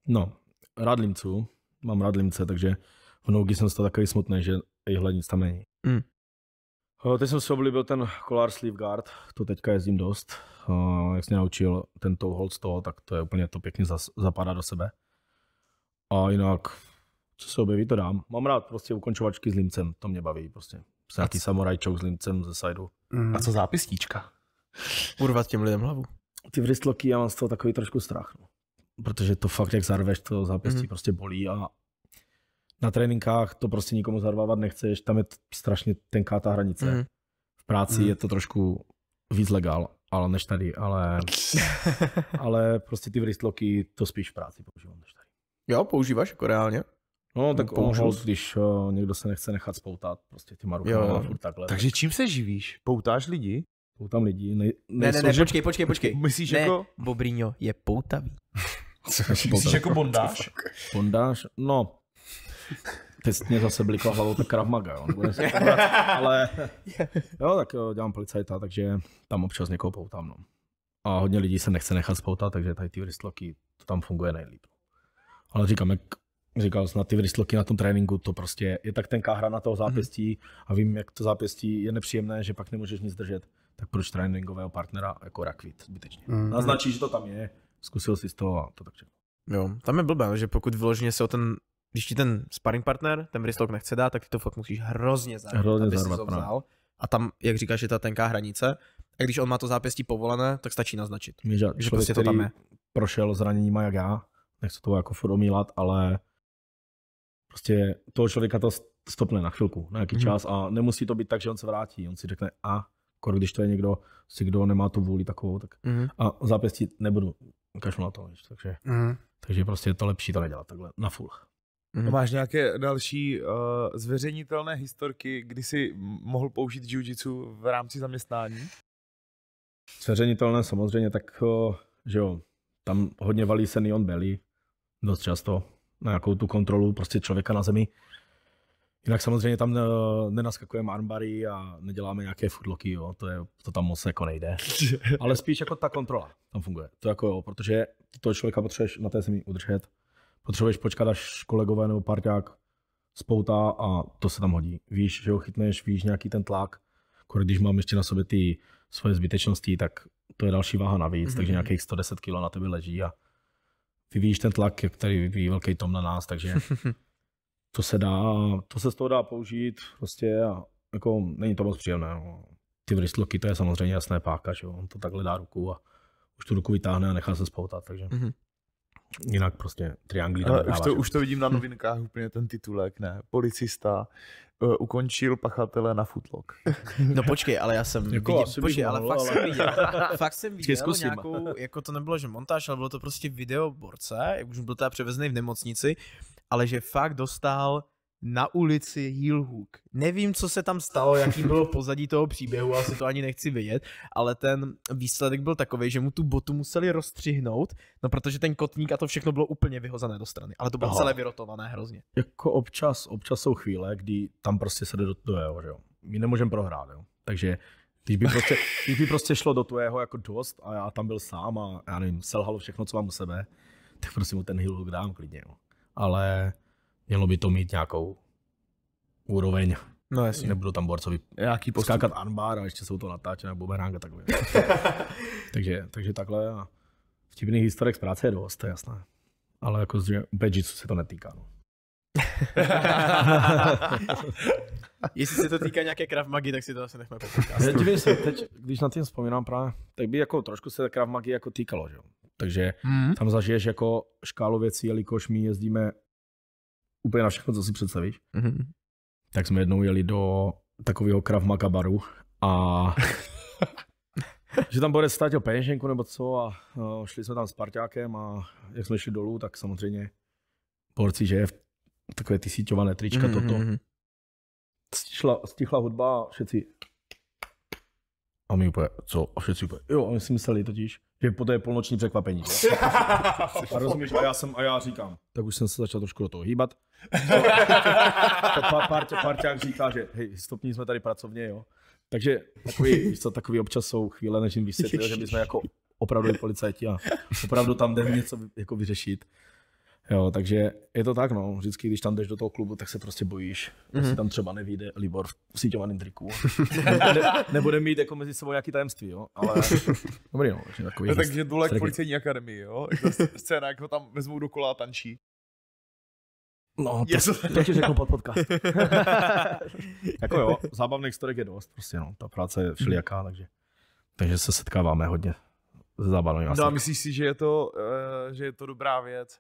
No, radlimců. Mám radlimce, takže v nogi jsem z toho takový smutný, že jejhle nic tam není. Mm. Teď jsem si oblíbil ten Collar Sleeve Guard, to teďka jezdím dost. Jak jsem naučil ten touhold z toho, tak to je úplně to pěkně zapadá do sebe. A jinak, co se objeví, to dám. Mám rád prostě ukončovačky s limcem, to mě baví prostě. prostě nějaký samurajčouk s limcem ze sajdu. Mhm. A co zápistíčka? Urvat těm lidem hlavu. Ty vrystloky, já mám z toho takový trošku strach. No. Protože to fakt, jak zarveš, to zápěstí mm. prostě bolí a, na tréninkách to prostě nikomu zarvávat nechceš, tam je strašně tenká ta hranice. Mm. V práci mm. je to trošku víc legál, ale než tady, ale, ale prostě ty wristlocky to spíš v práci používám než tady. Jo, používáš jako reálně? No, tak použil, hold, když uh, někdo se nechce nechat spoutat, prostě těma rukama furt takhle. Takže tak. čím se živíš? Poutáš lidi? Poutám lidi. Ne, ne, ne, ne, počkej, počkej, počkej. Myslíš ne, jako? Bobrino je poutavý. Myslíš jako bondáš? Bondáš? No, ty jsi mě zase blikla hlavou, ta Krav Maga, jo. Nebude se ale jo, tak jo, dělám policajta, takže tam občas někoho poutám, no. A hodně lidí se nechce nechat spoutat, takže tady ty vrystloky, to tam funguje nejlíp. Ale říkám, jak říkal jsem na ty vrystloky na tom tréninku, to prostě je tak tenká hra na toho mhm. zápěstí a vím, jak to zápěstí je nepříjemné, že pak nemůžeš nic držet, tak proč tréninkového partnera jako rakvit zbytečně. Mm. Naznačí, že to tam je, zkusil si z toho a to tak všechno. Jo, tam je blbé, že pokud vyloženě se o ten když ti ten sparring partner, ten wristlock nechce dát, tak ty to fakt musíš hrozně zárvat, hrozně aby zárvat, si to vzal. A tam, jak říkáš, je ta tenká hranice. A když on má to zápěstí povolené, tak stačí naznačit. Že, že člověk, prostě to tam je. prošel zraněníma jak já, nechci to jako furt omílat, ale prostě toho člověka to stopne na chvilku, na nějaký hmm. čas a nemusí to být tak, že on se vrátí. On si řekne a, kor, když to je někdo, si kdo nemá tu vůli takovou, tak hmm. a zápěstí nebudu, kašlu na to, takže, hmm. takže prostě je to lepší to nedělat takhle na full. Mm. Máš nějaké další uh, zveřejnitelné historky, kdy jsi mohl použít jiu v rámci zaměstnání? Zveřejnitelné samozřejmě, tak uh, že jo, tam hodně valí se neon belly, dost často, na nějakou tu kontrolu prostě člověka na zemi. Jinak samozřejmě tam eh, nenaskakujeme armbary a neděláme nějaké footlocky, jo, to, je, to tam moc jako nejde. Ale spíš jako ta kontrola tam funguje. To jako jo, protože toho člověka potřebuješ na té zemi udržet potřebuješ počkat, až kolegové nebo parťák spoutá a to se tam hodí. Víš, že ho chytneš, víš nějaký ten tlak, když mám ještě na sobě ty svoje zbytečnosti, tak to je další váha navíc, mm-hmm. takže nějakých 110 kg na tebe leží a víš ten tlak, který vyvíjí velký Tom na nás, takže to se dá, to se z toho dá použít prostě a jako není to moc příjemné. No. Ty vrysloky, to je samozřejmě jasné páka, že on to takhle dá ruku a už tu ruku vytáhne a nechá se spoutat, takže. Mm-hmm. Jinak prostě trianglí tam už to, už to vidím na hm. novinkách úplně ten titulek, ne? Policista uh, ukončil pachatele na futlok. No počkej, ale já jsem jako viděl, počkej, ale, ale fakt jsem viděl, fakt jsem viděl nějakou, jako to nebylo, že montáž, ale bylo to prostě video borce, jak už byl teda převezený v nemocnici, ale že fakt dostal na ulici Hillhook. Nevím, co se tam stalo, jaký bylo pozadí toho příběhu, asi to ani nechci vědět, ale ten výsledek byl takový, že mu tu botu museli rozstřihnout, no protože ten kotník a to všechno bylo úplně vyhozené do strany, ale to bylo Aha. celé vyrotované hrozně. Jako občas, občas jsou chvíle, kdy tam prostě se jde do toho, že jo. My nemůžeme prohrát, jo. Takže když by, prostě, když by prostě šlo do tvého jako dost a já tam byl sám a já nevím, selhalo všechno, co mám u sebe, tak prostě mu ten Hillhook dám klidně, jo. Ale mělo by to mít nějakou úroveň. No jasně. Nebudu tam borcovi nějaký poskákat anbar a ještě jsou to natáčené bumeránka takové. takže, takže takhle a vtipných historek z práce je dost, to je jasné. Ale jako z Bejitsu se to netýká. No. Jestli se to týká nějaké Krav tak si to asi nechme po Divím se, teď, když na tím vzpomínám právě, tak by jako trošku se Krav jako týkalo, že? Takže mm-hmm. tam zažiješ jako škálu věcí, jelikož my jezdíme úplně na všechno, co si představíš. Mm-hmm. Tak jsme jednou jeli do takového Krav makabaru baru a že tam bude stát o peněženku nebo co a no, šli jsme tam s parťákem a jak jsme šli dolů, tak samozřejmě porci, že je takové ty síťované trička mm-hmm. toto. Mhm, mhm. Stichla, stichla hudba a všetci a my úplně, co? A všichni úplně, jo, a my si mysleli totiž, že po té polnoční překvapení. a rozumíš, a já, jsem, a já říkám. Tak už jsem se začal trošku do toho hýbat. to pár, pár, párťák říká, že hej, stopní jsme tady pracovně, jo. Takže takový, co, takový občas jsou chvíle, než jim vysvětlil, že my jsme jako opravdu policajti a opravdu tam jde něco jako vyřešit. Jo, takže je to tak, no. Vždycky, když tam jdeš do toho klubu, tak se prostě bojíš, mm-hmm. jestli tam třeba nevíde Libor v síťovaném triku. nebude, nebude, mít jako mezi sebou nějaký tajemství, jo. Ale dobrý, no. Takový no, takže důlek střeky. policejní akademii, jo. Scéna, jak ho tam vezmou do kola a tančí. No, to, to ti řeknu pod podcast. jako jo, zábavných storek je dost, prostě no. Ta práce je všelijaká, mhm. takže, takže se setkáváme hodně se zábavnými No a myslíš si, že je to, uh, že je to dobrá věc?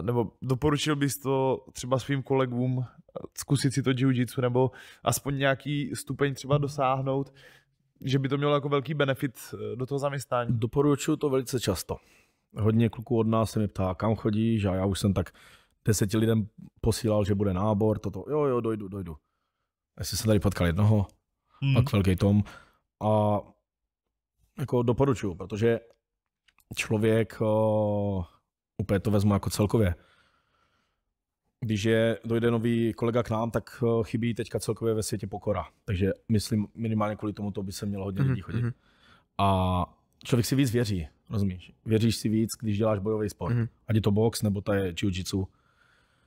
nebo doporučil bys to třeba svým kolegům eh, zkusit si to jiu nebo aspoň nějaký stupeň třeba dosáhnout, že by to mělo jako velký benefit eh, do toho zaměstnání? Doporučuju to velice často. Hodně kluků od nás se mi ptá, kam chodíš a já už jsem tak deseti lidem posílal, že bude nábor, toto, jo, jo, dojdu, dojdu. Jestli jsem tady potkal jednoho, hmm. pak velký Tom a jako doporučuju, protože člověk eh, úplně to vezmu jako celkově. Když je, dojde nový kolega k nám, tak eh, chybí teďka celkově ve světě pokora. Takže myslím, minimálně kvůli tomu to by se mělo hodně mhm, lidí chodit. Mm-hmm. A člověk si víc věří, rozumíš? Věříš si víc, když děláš bojový sport. Mm-hmm. Ať je to box nebo ta je jiu-jitsu,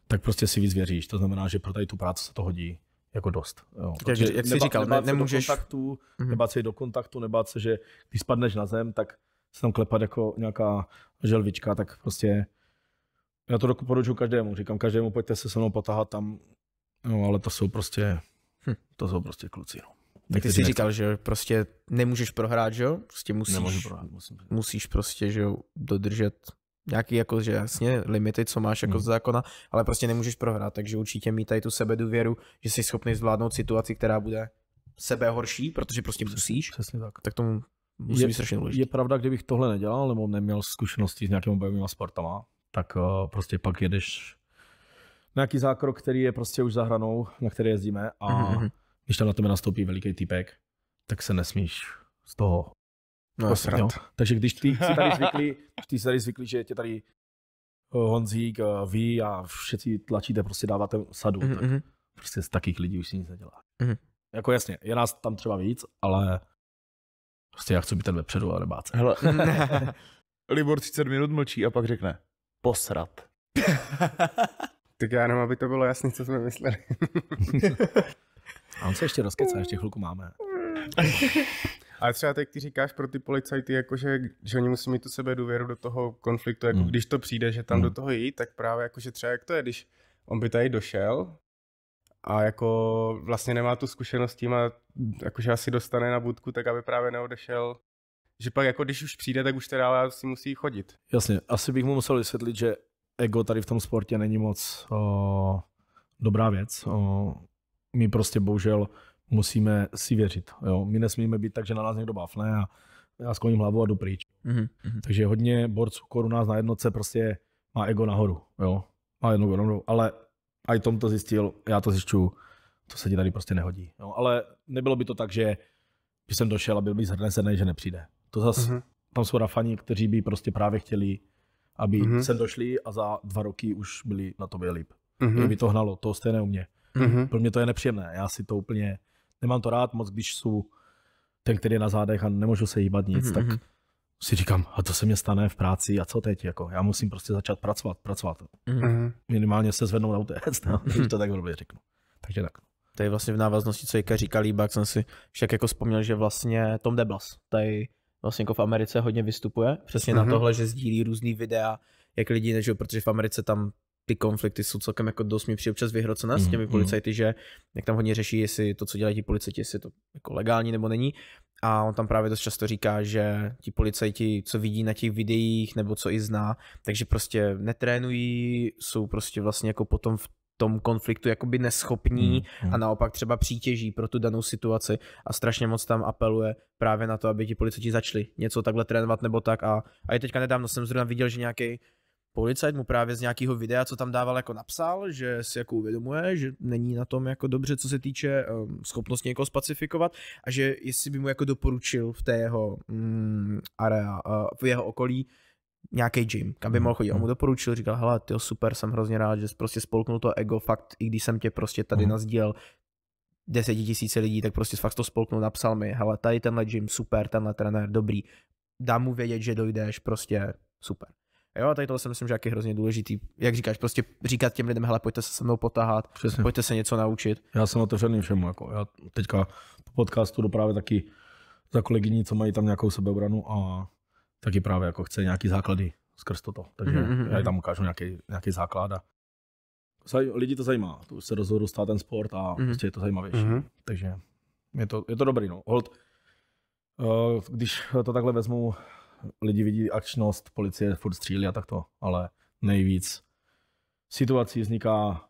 tak prostě si víc věříš. To znamená, že pro tady tu práci se to hodí jako dost. Jo. Tak jak, jak jsi říkal, nebát nemůžeš... Do kontaktu, mm-hmm. Nebát se do kontaktu, nebát se, že když spadneš na zem, tak se tam klepat jako nějaká želvička, tak prostě já to doporučuji každému. Říkám každému, pojďte se se mnou potahat tam, no ale to jsou prostě, hm. to jsou prostě kluci. No. Tak ty jsi nechci. říkal, že prostě nemůžeš prohrát, že jo? Prostě musíš, Nemůžu prohrát, musím. musíš prostě, že jo, dodržet nějaký jako, že jasně, limity, co máš jako hmm. z zákona, ale prostě nemůžeš prohrát, takže určitě mít tady tu sebe důvěru, že jsi schopný zvládnout situaci, která bude sebe horší, protože prostě musíš. Přesně tak. Tak tomu musí je, být strašně důležitý. Je pravda, kdybych tohle nedělal, nebo neměl zkušenosti s nějakými bojovými sportama, tak uh, prostě pak jedeš na nějaký zákrok, který je prostě už za hranou, na který jezdíme a mm-hmm. když tam na tebe nastoupí veliký typek, tak se nesmíš z toho no, osrat. Jo? Takže když ty si tady když ty si tady zvyklý, že tě tady eh, Honzík, eh, vy a všichni tlačíte, prostě dáváte sadu, mm-hmm. tak mhm. prostě z takých lidí už si nic nedělá. Mm-hmm. Jako jasně, je nás tam třeba víc, ale Prostě já chci být ten vepředu a nebát se. Hele, Libor 30 minut mlčí a pak řekne posrat. tak já jenom, aby to bylo jasné, co jsme mysleli. a on se ještě rozkecá, ještě chvilku máme. A třeba teď ty říkáš pro ty policajty, jakože, že oni musí mít tu sebe důvěru do toho konfliktu, jako mm. když to přijde, že tam mm. do hmm. toho jít, tak právě jakože třeba jak to je, když on by tady došel, a jako vlastně nemá tu zkušenost s tím a jakože asi dostane na budku, tak aby právě neodešel že pak jako když už přijde, tak už teda si musí chodit. Jasně, asi bych mu musel vysvětlit, že ego tady v tom sportě není moc o, dobrá věc. O, my prostě bohužel musíme si věřit. Jo? My nesmíme být tak, že na nás někdo bafne a já skloním hlavu a jdu pryč. Mm-hmm. Takže hodně borců korun na jednotce prostě má ego nahoru. Jo? Má jedno, ale a i Tom to zjistil, já to zjišťu, to se ti tady prostě nehodí. No, ale nebylo by to tak, že, by jsem došel a byl bych zhrnesený, že nepřijde. To zase, mm-hmm. tam jsou rafani, kteří by prostě právě chtěli, aby mm-hmm. sem došli a za dva roky už byli na tobě líp. Mm-hmm. Je by to hnalo, to stejné u mě. Mm-hmm. Pro mě to je nepříjemné, já si to úplně, nemám to rád moc, když jsou ten, který je na zádech a nemůžu se hýbat nic, mm-hmm. tak mhm si říkám, a to se mě stane v práci a co teď? Jako, já musím prostě začít pracovat, pracovat. Mm-hmm. Minimálně se zvednout na UTS, no, když to tak hrubě řeknu. Takže tak. To je vlastně v návaznosti, co Jika říkal, Líbak, jsem si však jako vzpomněl, že vlastně Tom Deblas tady vlastně jako v Americe hodně vystupuje, přesně mm-hmm. na mhm. tohle, že sdílí různý videa, jak lidi, nežijou, protože v Americe tam ty konflikty jsou celkem jako dost mi přijde občas vyhrocené mm, s těmi mhm, policajty, že jak tam hodně řeší, jestli to, co dělají ti policajti, jestli to jako legální nebo není a on tam právě dost často říká, že ti policajti, co vidí na těch videích nebo co i zná, takže prostě netrénují, jsou prostě vlastně jako potom v tom konfliktu jakoby neschopní hmm, hmm. a naopak třeba přítěží pro tu danou situaci a strašně moc tam apeluje právě na to, aby ti policajti začali něco takhle trénovat nebo tak a, a i teďka nedávno jsem zrovna viděl, že nějaký policajt mu právě z nějakého videa, co tam dával, jako napsal, že si jako uvědomuje, že není na tom jako dobře, co se týče um, schopnosti někoho spacifikovat a že jestli by mu jako doporučil v té jeho um, area, uh, v jeho okolí nějaký gym, kam by mhm, mohl chodit. On mu mhm. doporučil, říkal, hele, ty super, jsem hrozně rád, že jsi prostě spolknul to ego, fakt, i když jsem tě prostě tady mm. nazdíl, desetitisíce lidí, tak prostě fakt to spolknul, napsal mi, hele, tady tenhle gym, super, tenhle trenér, dobrý, dám mu vědět, že dojdeš, prostě super. Jo, tady tohle si myslím, že je hrozně důležitý. Jak říkáš, prostě říkat těm lidem, hele, pojďte se se mnou potahat, Přesně. pojďte se něco naučit. Já jsem otevřený všemu, jako já teďka po podcastu jdu právě taky za kolegyní, co mají tam nějakou sebeobranu a taky právě jako chce nějaký základy skrz toto. Takže mm-hmm. já mhm. tam ukážu nějaký, nějaký základ a Zaj, lidi to zajímá, tu se rozhodl stát ten sport a mm-hmm. prostě je to zajímavější. Mm-hmm. Takže je to, je to dobrý, no. Hold, uh, když to takhle vezmu, lidi vidí akčnost, policie furt střílí a takto, ale nejvíc situací vzniká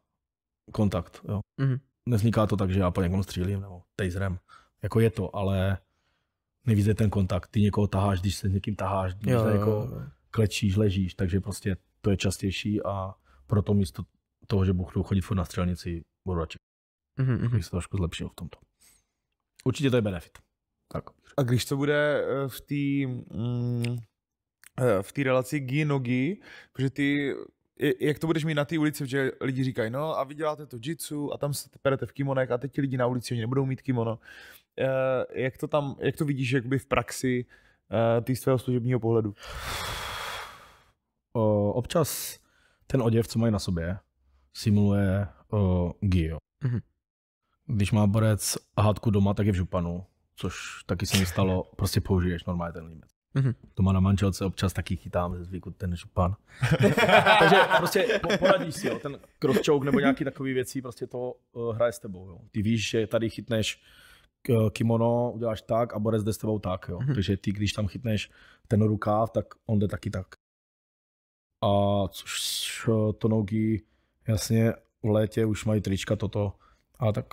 kontakt. Jo. Mm-hmm. Nevzniká to tak, že já po někom střílím nebo taserem. Jako je to, ale nejvíc je ten kontakt. Ty někoho taháš, když se s někým taháš, když jo, někoho jo, jo. klečíš, ležíš, takže prostě to je častější a proto místo toho, že budu chodit furt na střelnici, budu radši. Mm-hmm. Bych mhm. se trošku zlepšil v tomto. Určitě to je benefit. Tak. A když to bude eh, v té mm, eh, v té relaci gi no gi, protože ty jak to budeš mít na té ulici, že lidi říkají, no a vy děláte to jitsu a tam se perete v kimonek a teď ti lidi na ulici, oni nebudou mít kimono. Eh, jak to tam, jak to vidíš jakoby v praxi ty z tvého služebního pohledu? O, občas ten oděv, co mají na sobě, simuluje o, gio. Mhm. Když má borec hádku doma, tak je v županu což taky se mi stalo, prostě použiješ normálně ten limit. Mm-hmm. To má na manželce občas taky chytám ze zvyku ten župan. Takže prostě poradíš si, jo, ten krovčouk nebo nějaký takový věci, prostě to uh, hraje s tebou. Jo. Ty víš, že tady chytneš eh, kimono, uděláš tak a bude zde s tebou tak. Jo. Mm-hmm. Takže ty, když tam chytneš ten rukáv, tak on jde taky tak. A což eh, to nogi, jasně, v létě už mají trička toto, a tak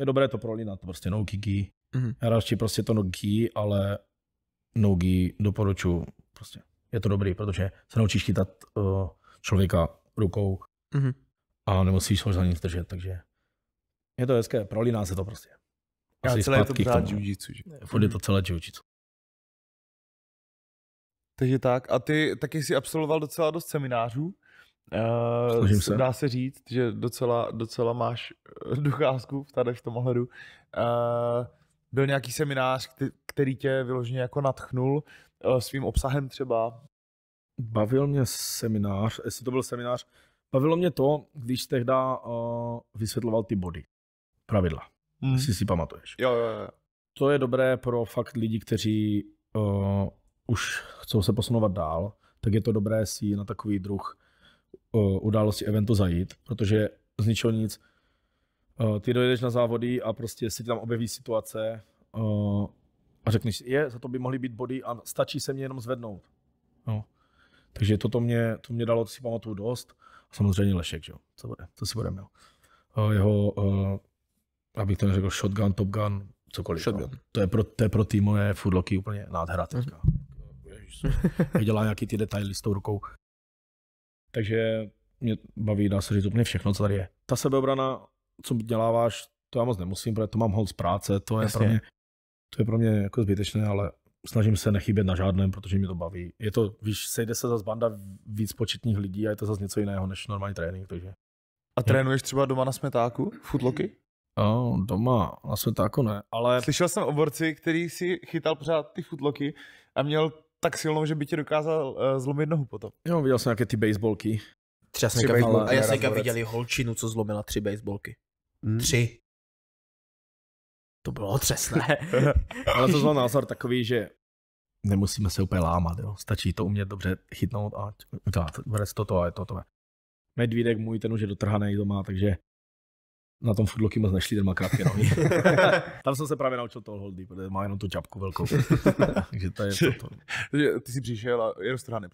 je dobré to prolinat, prostě no kiky, Mm-hmm. Já radši prostě to nogi, ale nogi doporučuji. Prostě je to dobrý, protože se naučíš chytat uh, člověka rukou mm-hmm. a nemusíš ho za nic držet, takže je to hezké, prolíná se to prostě. Asi a celé je to pořád jiu-jitsu, že? je to celé jiu Takže tak, a ty taky jsi absolvoval docela dost seminářů. Uh, se. Dá se říct, že docela, docela máš eh, docházku v tady v tom ohledu. Uh, byl nějaký seminář, který tě vyloženě jako natchnul eh, svým obsahem třeba? Bavil mě seminář, jestli to byl seminář, bavilo mě to, když tehda uh, vysvětloval ty body, pravidla, hmm. jestli si pamatuješ. Jo, jo, jo. To je dobré pro fakt lidi, kteří uh, už chcou se posunovat dál, tak je to dobré si na takový druh uh, události eventu zajít, protože z ničeho nic Uh, ty dojedeš na závody a prostě se ti tam objeví situace uh, a řekneš, je, za to by mohly být body a stačí se mě jenom zvednout. No. Takže toto mě, to mě dalo, to si pamatuju dost. A samozřejmě Lešek, že jo, co bude, to si budeme. Uh, jeho, uh, abych to neřekl, shotgun, top gun, cokoliv. Shotgun. No. To, je pro, to je pro moje foodlocky úplně nádhera teďka. Mm-hmm. dělá nějaký ty detaily s tou rukou. Takže mě baví, dá se říct úplně všechno, co tady je. Ta sebeobrana co děláváš, to já moc nemusím, protože to mám hold z práce, to je, pro mě, to je pro mě jako zbytečné, ale snažím se nechybět na žádném, protože mi to baví. Je to, víš, sejde se zase banda víc početních lidí a je to zase něco jiného než normální trénink, takže. A trénuješ třeba doma na smetáku, futloky? No, doma na smetáku ne, ale... Slyšel jsem o borci, který si chytal pořád ty futloky a měl tak silnou, že by ti dokázal uh, zlomit nohu potom. Jo, viděl jsem nějaké ty baseballky. Třeba jsem a já jsem viděl holčinu, co zlomila tři baseballky. Hmm. Tři. To bylo otřesné. Ale to znamená názor takový, že nemusíme se úplně lámat, jo. Stačí to umět dobře chytnout a vede se toto a je to to. Medvídek můj, ten už je dotrhaný doma, takže na tom footlocky moc nešli, ten má krátké nohy. Tam jsem se právě naučil toho holdy, protože má jenom tu čapku velkou. takže to je to. to. Ty jsi přišel a je roztrhaný.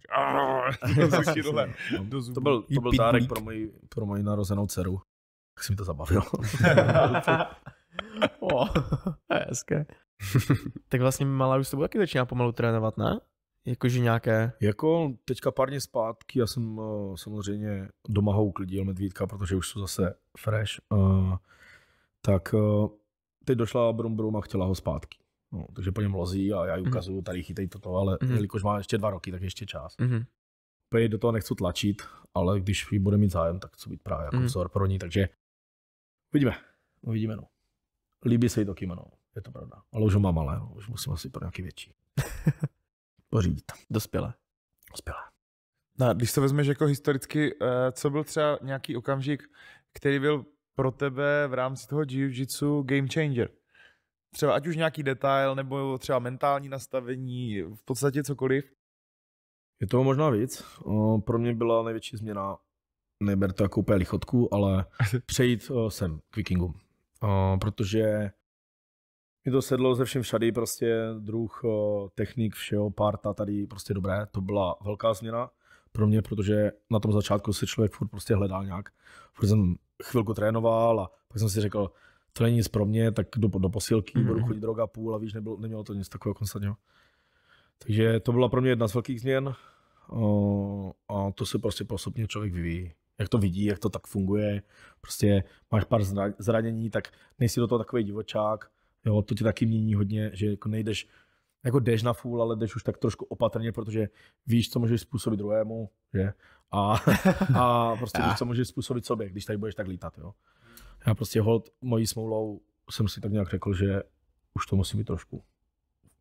To byl, to byl dárek pro moji, pro moji narozenou dceru tak si mi to zabavil? o, hezké. tak vlastně Malá už se taky začíná pomalu trénovat, ne? Jakože nějaké... Jako teďka pár dní zpátky, já jsem uh, samozřejmě doma ho uklidil medvídka, protože už jsou zase fresh, uh, tak uh, teď došla Brum Brum a chtěla ho zpátky. No, takže po něm lozí a já jí mhm. ukazuju, tady chytej toto, ale mm-hmm. jelikož má ještě dva roky, tak ještě čas. Mm-hmm. do toho nechci tlačit, ale když ji bude mít zájem, tak chci být právě jako mm-hmm. vzor pro ní, takže Uvidíme. Uvidíme, no. Líbí se jí to kimono, je to pravda. Ale už ho má malé, no. už musím asi pro nějaký větší. Pořídit. Dospělé. Dospělé. No, když to vezmeš jako historicky, eh, co byl třeba nějaký okamžik, který byl pro tebe v rámci toho jiu-jitsu game changer? Třeba ať už nějaký detail, nebo třeba mentální nastavení, v podstatě cokoliv. Je toho možná víc. Pro mě byla největší změna neber to jako úplně lichotku, ale přejít sem k vikingům. Protože mi to sedlo ze všem všady, prostě druh, technik, všeho, parta tady prostě dobré, to byla velká změna pro mě, protože na tom začátku se člověk furt prostě hledal nějak. Furt jsem chvilku trénoval a pak jsem si řekl, to není nic pro mě, tak do, do posilky, mm-hmm. budu chodit droga půl a víš, nebylo, nemělo to nic takového konstantního. Takže to byla pro mě jedna z velkých změn a to se prostě postupně člověk vyvíjí jak to vidí, jak to tak funguje. Prostě máš pár zranění, tak nejsi do toho takový divočák. Jo, to tě taky mění hodně, že jako nejdeš, jako jdeš na fůl, ale jdeš už tak trošku opatrně, protože víš, co můžeš způsobit druhému, že? A, a prostě víš, co můžeš způsobit sobě, když tady budeš tak lítat, jo? Já prostě hold mojí smoulou jsem si tak nějak řekl, že už to musí být trošku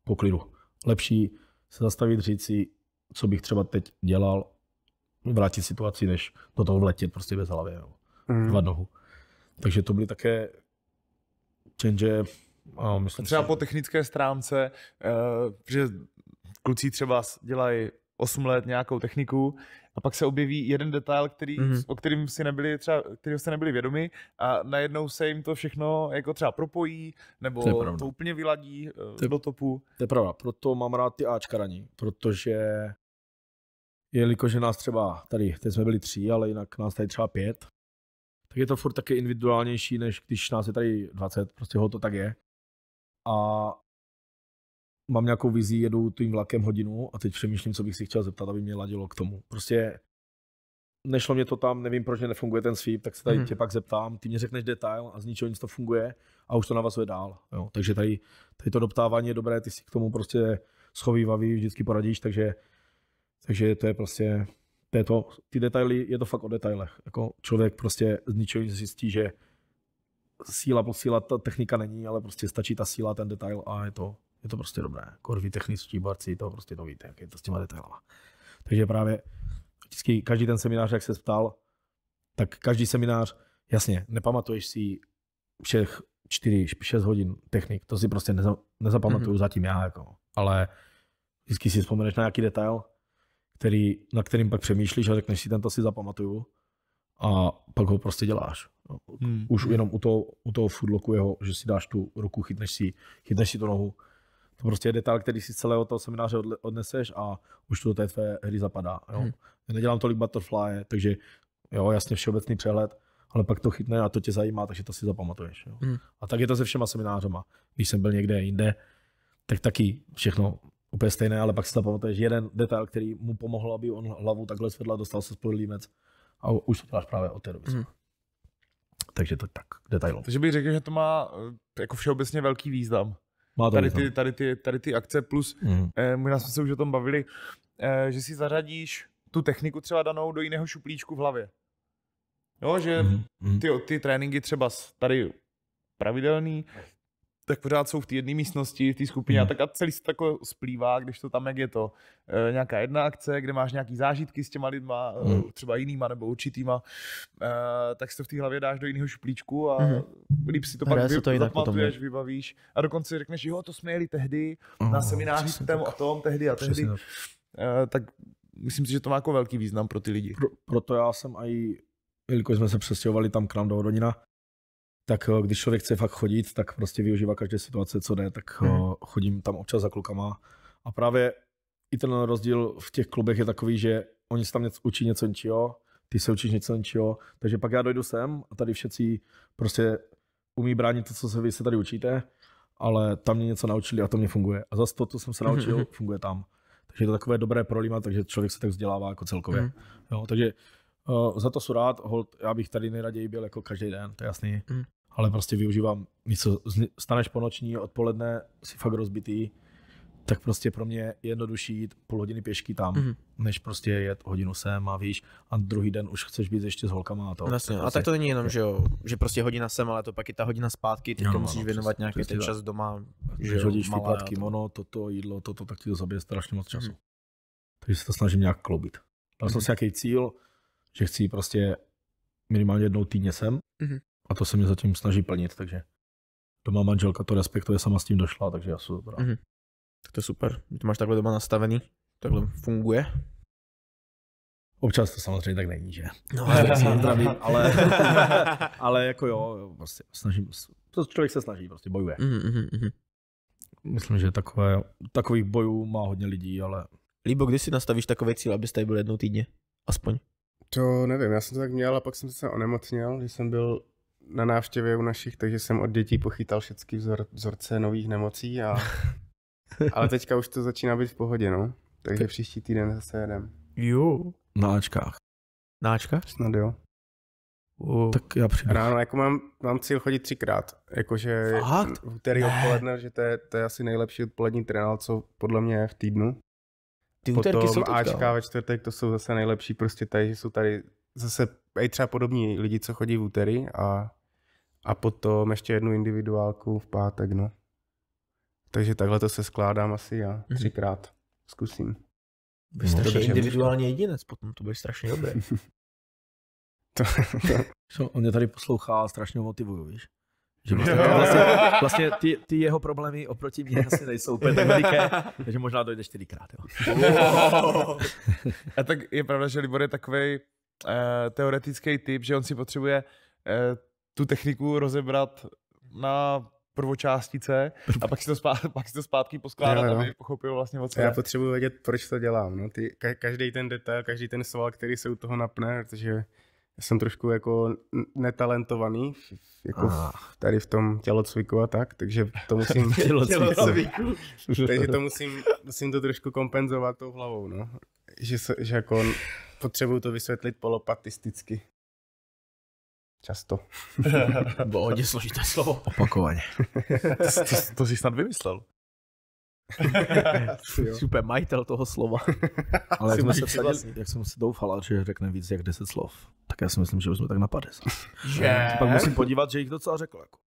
poklidu. Lepší se zastavit, říct si, co bych třeba teď dělal vrátit situaci, než do toho vletět prostě bez hlavy, jo. Mm. Dva nohu. Takže to byly také change. A myslím, třeba si... po technické stránce, uh, že kluci třeba dělají 8 let nějakou techniku a pak se objeví jeden detail, který, mm. o kterým si nebyli třeba, kterého se nebyli vědomi a najednou se jim to všechno jako třeba propojí nebo to, to úplně vyladí eh, to je, do topu. To je pravda, proto mám rád ty Ačka raní, protože jelikož je nás třeba tady, teď jsme byli tři, ale jinak nás tady třeba pět, tak je to furt taky individuálnější, než když nás je tady 20, prostě ho to tak je. A mám nějakou vizi, jedu tím vlakem hodinu a teď přemýšlím, co bych si chtěl zeptat, aby mě ladilo k tomu. Prostě nešlo mě to tam, nevím, proč mě nefunguje ten sweep, tak se tady hmm. tě pak zeptám, ty mě řekneš detail a z ničeho nic to funguje a už to navazuje dál. Jo. Takže tady, tady to doptávání je dobré, ty si k tomu prostě schovývavý, vždycky poradíš, takže takže to je prostě, to je to, ty detaily, je to fakt o detailech. Jako člověk prostě z ničeho zjistí, že síla síla, ta technika není, ale prostě stačí ta síla, ten detail a je to, je to prostě dobré. Korví jako techničtí barci, to prostě to víte, jak je to s těma detailama. Takže právě vždycky každý ten seminář, jak se ptal, tak každý seminář, jasně, nepamatuješ si všech 4, 6 hodin technik, to si prostě neza, nezapamatuju mm-hmm. zatím já, jako. ale vždycky si vzpomeneš na nějaký detail který, na kterým pak přemýšlíš a řekneš si, to si zapamatuju a pak ho prostě děláš. No, hmm. Už jenom u toho, u toho foodlocku jeho, že si dáš tu ruku, chytneš si, chytneš si tu nohu. To prostě je detail, který si z celého toho semináře odneseš a už to do té tvé hry zapadá. Jo? Hmm. Já nedělám tolik butterfly, takže jo, jasně všeobecný přehled, ale pak to chytne a to tě zajímá, takže to si zapamatuješ. Jo? Hmm. A tak je to se všema seminářema. Když jsem byl někde jinde, tak taky všechno úplně stejné, ale pak si to pamatuješ jeden detail, který mu pomohl, aby on hlavu takhle zvedla, dostal se spolu límec a už to děláš právě od té doby. Mm. Takže to tak detailom. Takže bych řekl, že to má eh, jako všeobecně velký význam. Má to tady, význam. Ty, tady, ty, tady ty akce plus, mm. eh, možná jsme se už o tom bavili, eh, že si zařadíš tu techniku třeba danou do jiného šuplíčku v hlavě. Jo, že hmm. Hmm. ty, ty tréninky třeba tady pravidelný, tak pořád jsou v té jedné místnosti, v té skupině hmm. a tak a celý se takhle jako splývá, když to tam, jak je to e, nějaká jedna akce, kde máš nějaký zážitky s těma lidma, eh, hmm. třeba jinýma nebo určitýma, e, tak si to v té hlavě dáš do jiného šuplíčku a hmm. líp si to pak vy, to jinak zapamatuješ, potom, vybavíš a dokonce řekneš, jo, to jsme jeli tehdy oh, na semináři s tém o tom, tehdy a tehdy, e, tak myslím si, že to má jako velký význam pro ty lidi. Pro, proto já jsem i, jelikož jsme se přestěhovali tam k nám do Hodonina, tak eh, když člověk chce fakt chodit, tak prostě využívá každé situace, co jde, tak hmm. chodím tam občas za klukama. A právě i ten rozdíl v těch klubech je takový, že oni se tam něco, učí něco ničího, ty se učíš něco ničího, takže pak já dojdu sem a tady všetci prostě umí bránit to, co se vy se tady učíte, ale tam mě něco naučili a to mě funguje. A zase to, co jsem se mhm, naučil, mhm. funguje tam. Takže je to takové dobré prolíma, takže člověk se tak vzdělává jako celkově. Hmm. Jo, takže Uh, za to jsou rád, hold, já bych tady nejraději byl jako každý den, to je jasný. Mm. Ale prostě využívám něco, staneš po noční, odpoledne, si fakt rozbitý, tak prostě pro mě je jednodušší jít půl hodiny pěšky tam, mm. než prostě jet hodinu sem a víš, a druhý den už chceš být ještě s holkama a to. Jasně, prostě, a tak prostě to není jenom, jako- že jo, že prostě hodina sem, ale to pak je ta hodina zpátky, ty no, to musíš no, věnovat nějaký ten čas doma. Že hodíš výpadky, to... toto, jídlo, toto, tak ti to zabije strašně moc mhm. času. Mm. Takže se to snažím nějak kloubit. Dal jsem mhm. si nějaký cíl, že chci prostě minimálně jednou týdně sem mm-hmm. a to se mě zatím snaží plnit, takže to má manželka to respektuje, sama s tím došla, takže já jsem dobrá. Mm-hmm. Tak to je super, to máš takhle doma nastavený, takhle funguje. Občas to samozřejmě tak není, že? No, ale, zdraví, ale, ale jako jo, prostě snažím, člověk se snaží, prostě bojuje. Mm-hmm. Myslím, že takové, takových bojů má hodně lidí, ale... Líbo, kdy si nastavíš takový cíl, abyste byl jednou týdně? Aspoň. To nevím, já jsem to tak měl a pak jsem se onemocněl, když jsem byl na návštěvě u našich, takže jsem od dětí pochytal všechny vzor, vzorce nových nemocí. A, ale teďka už to začíná být v pohodě, no. Takže příští týden zase jedem. Jo. Na Ačkách. Na Ačkách? Snad jo. Uh, tak já přijdu. Ráno, jako mám, mám cíl chodit třikrát. Jakože v úterý odpoledne, že to je, to je asi nejlepší odpolední trénál, co podle mě je v týdnu. Ty Potom jsou teďka. Ačka ve čtvrtek, to jsou zase nejlepší prostě tady, že jsou tady zase i třeba podobní lidi, co chodí v úterý a, a potom ještě jednu individuálku v pátek, no. Takže takhle to se skládám asi já mhm. třikrát. Zkusím. Budeš no, strašně individuální jedinec, potom to bude strašně dobré. to, to. On mě tady poslouchá a strašně motivuju, víš? Že vlastně, vlastně, vlastně ty, ty, jeho problémy oproti mně asi nejsou úplně tak veliké, takže možná dojde čtyřikrát. Jo. A tak je pravda, že Libor je takový uh, eh, teoretický typ, že on si potřebuje uh, tu techniku rozebrat na prvočástice a pak si to, zpátky, pak si to zpátky poskládat, jo, jo. aby pochopil vlastně o co Já potřebuji vědět, proč to dělám. No. Ty, ka- každý ten detail, každý ten sval, který se u toho napne, protože já jsem trošku jako netalentovaný jako v, ah. tady v tom tělocviku a tak, takže to musím tělocviku. takže to musím, musím to trošku kompenzovat tou hlavou, no. Že, že jako potřebuju to vysvětlit polopatisticky. Často. hodně složité slovo. Opakovaně. to, to, to jsi snad vymyslel. Super majitel toho slova. Ale jak, jsme se vsadili, jak jsem si doufala, že řekne víc jak 10 slov, tak já si myslím, že už jsme tak na 50. Že? Pak musím podívat, že jich docela řekl. Jako.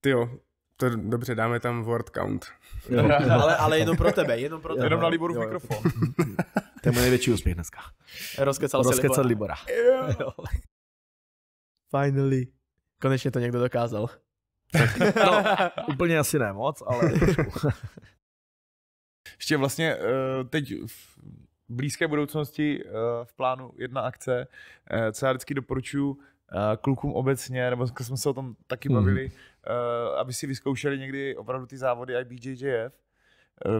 Ty jo, to dobře, dáme tam word count. Jo. ale, ale jenom pro tebe, jenom pro tebe. Jenom na Liboru jo, jo. mikrofon. to je můj největší úspěch dneska. Rozkecal, Rozkecal Libora. Libora. Yeah. Finally. Konečně to někdo dokázal no, úplně asi ne moc, ale... Ještě vlastně eh, teď v blízké budoucnosti eh, v plánu jedna akce, eh, co já vždycky doporučuji klukům obecně, nebo jsme se o tom taky mhm. bavili, mm. aby si vyzkoušeli někdy opravdu ty závody IBJJF,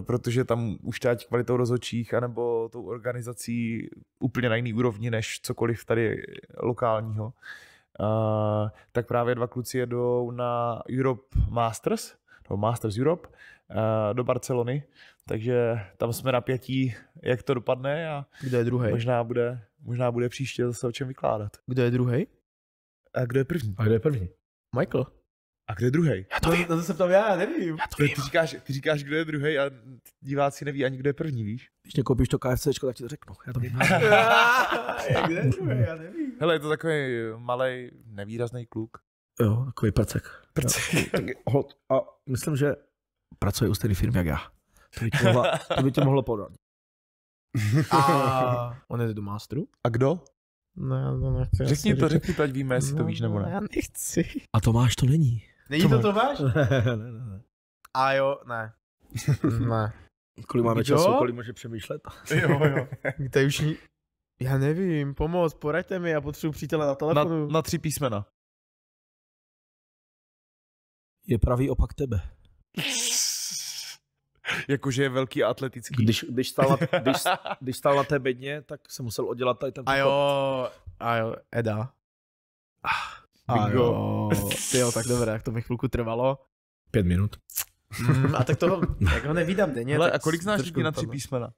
protože tam už teď kvalitou rozhodčích anebo tou organizací úplně na jiný úrovni než cokoliv tady lokálního tak právě dva kluci jedou na Europe Masters, nebo Masters Europe, do Barcelony, takže tam jsme na pětí, jak to dopadne a Kdo je druhý? Možná bude, možná bude příště zase o čem vykládat. Kdo je druhý? A kdo je první? A kdo je první? Michael. A kdo je druhý? Já to vím. to se ptám já, já nevím. Já to vím. Ty, říkáš, ty říkáš, kdo je druhý a diváci neví ani, kdo je první, víš? Když nekoupíš to KFC, tak ti to řeknu. Já to vím. jak kdo je druhý, já nevím. Hele, je to takový malý, nevýrazný kluk. Jo, takový prcek. Prcek. Jo, a myslím, že pracuje u stejné firmy jak já. To by tě mohlo, to by tě mohlo podat. A on je do mástru. A kdo? Ne, no, no nechci. Řekni to, řekni to, ať víme, jestli no, to víš nebo ne. No, já nechci. A Tomáš to není. Není Tomáš. to Tomáš? ne, ne, ne. A jo, ne. ne. Kolik máme kdo? času, kolik může přemýšlet. jo, jo. Víte, už ní... Já nevím, pomoc, poraďte mi, já potřebuji přítele na telefonu. Na, na tři písmena. Je pravý opak tebe. Jakože je velký atletický. Když, když, stál na, když, když stál na té bedně, tak se musel oddělat tady ten A jo, a jo, Eda. A ah, jo, tak dobré, jak to mi chvilku trvalo. Pět minut. Mm, a tak toho, jak ho nevídám denně. Ale a kolik znáš lidí na tři písmena?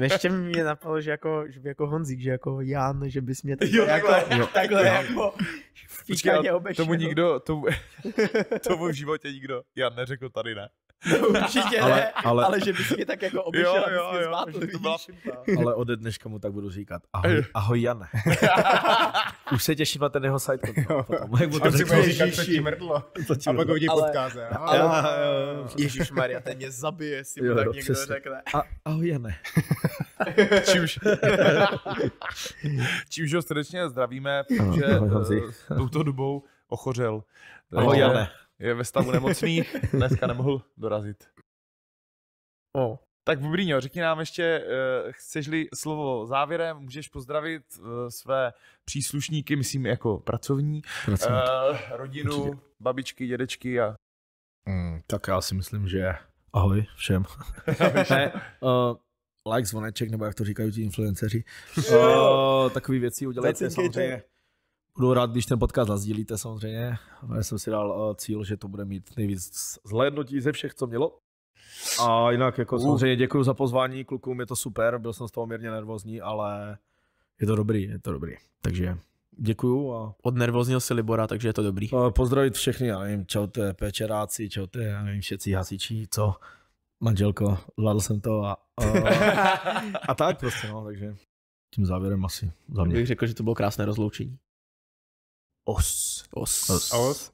Ještě mě napadlo, že jako, že by jako Honzík, že jako Jan, že bys mě tak jo, jako, takhle, jo. takhle jako- jo. jako Počkej, obešel. Tomu nikdo, tomu, tomu v životě nikdo, Jan neřekl tady ne. Určitě ale, ale, ale že bys mě tak jako obyšel, jo, jo, jo, zbátl, to byla Ale ode dneška mu tak budu říkat, ahoj, ahoj Jane. Už se těším na ten jeho side potom. Jak mu to řekne, říkat, co ti mrdlo. Co ti a pak ho vidí podkáze. Ježišmarja, ten mě zabije, si mu tak někdo řekne. A, ahoj Jane. Čímž, čímž ho srdečně zdravíme, protože eh, touto dobou ochořel. Ahoj Jane je ve stavu nemocných, dneska nemohl dorazit. O. Tak Bubrino, řekni nám ještě, eh, chceš-li slovo závěrem, můžeš pozdravit eh, své příslušníky, myslím jako pracovní, Pracovník. Eh, rodinu, Určitě. babičky, dědečky a... Mm, tak já si myslím, že ahoj všem. ne, uh, like, zvoneček, nebo jak to říkají ti influenceři. Uh, takový věci udělejte samozřejmě Budu rád, když ten podcast zazdílíte samozřejmě. Já jsem si dal eh, cíl, že to bude mít nejvíc zhlédnutí ze všech, co mělo. A jinak jako uh. samozřejmě děkuji za pozvání klukům, je to super, byl jsem z toho mírně nervózní, ale je to dobrý, je to dobrý. Takže děkuju. A... Od nervózního si Libora, takže je to dobrý. Eh, pozdravit všechny, já nevím, je pečeráci, čau čaute, já nevím, všetci hasiči, co, manželko, zvládl jsem to a, eh, a, a tak prostě, no, takže tím závěrem asi za mě. Bych řekl, že to bylo krásné rozloučení. Aus. Aus. Aus. Aus.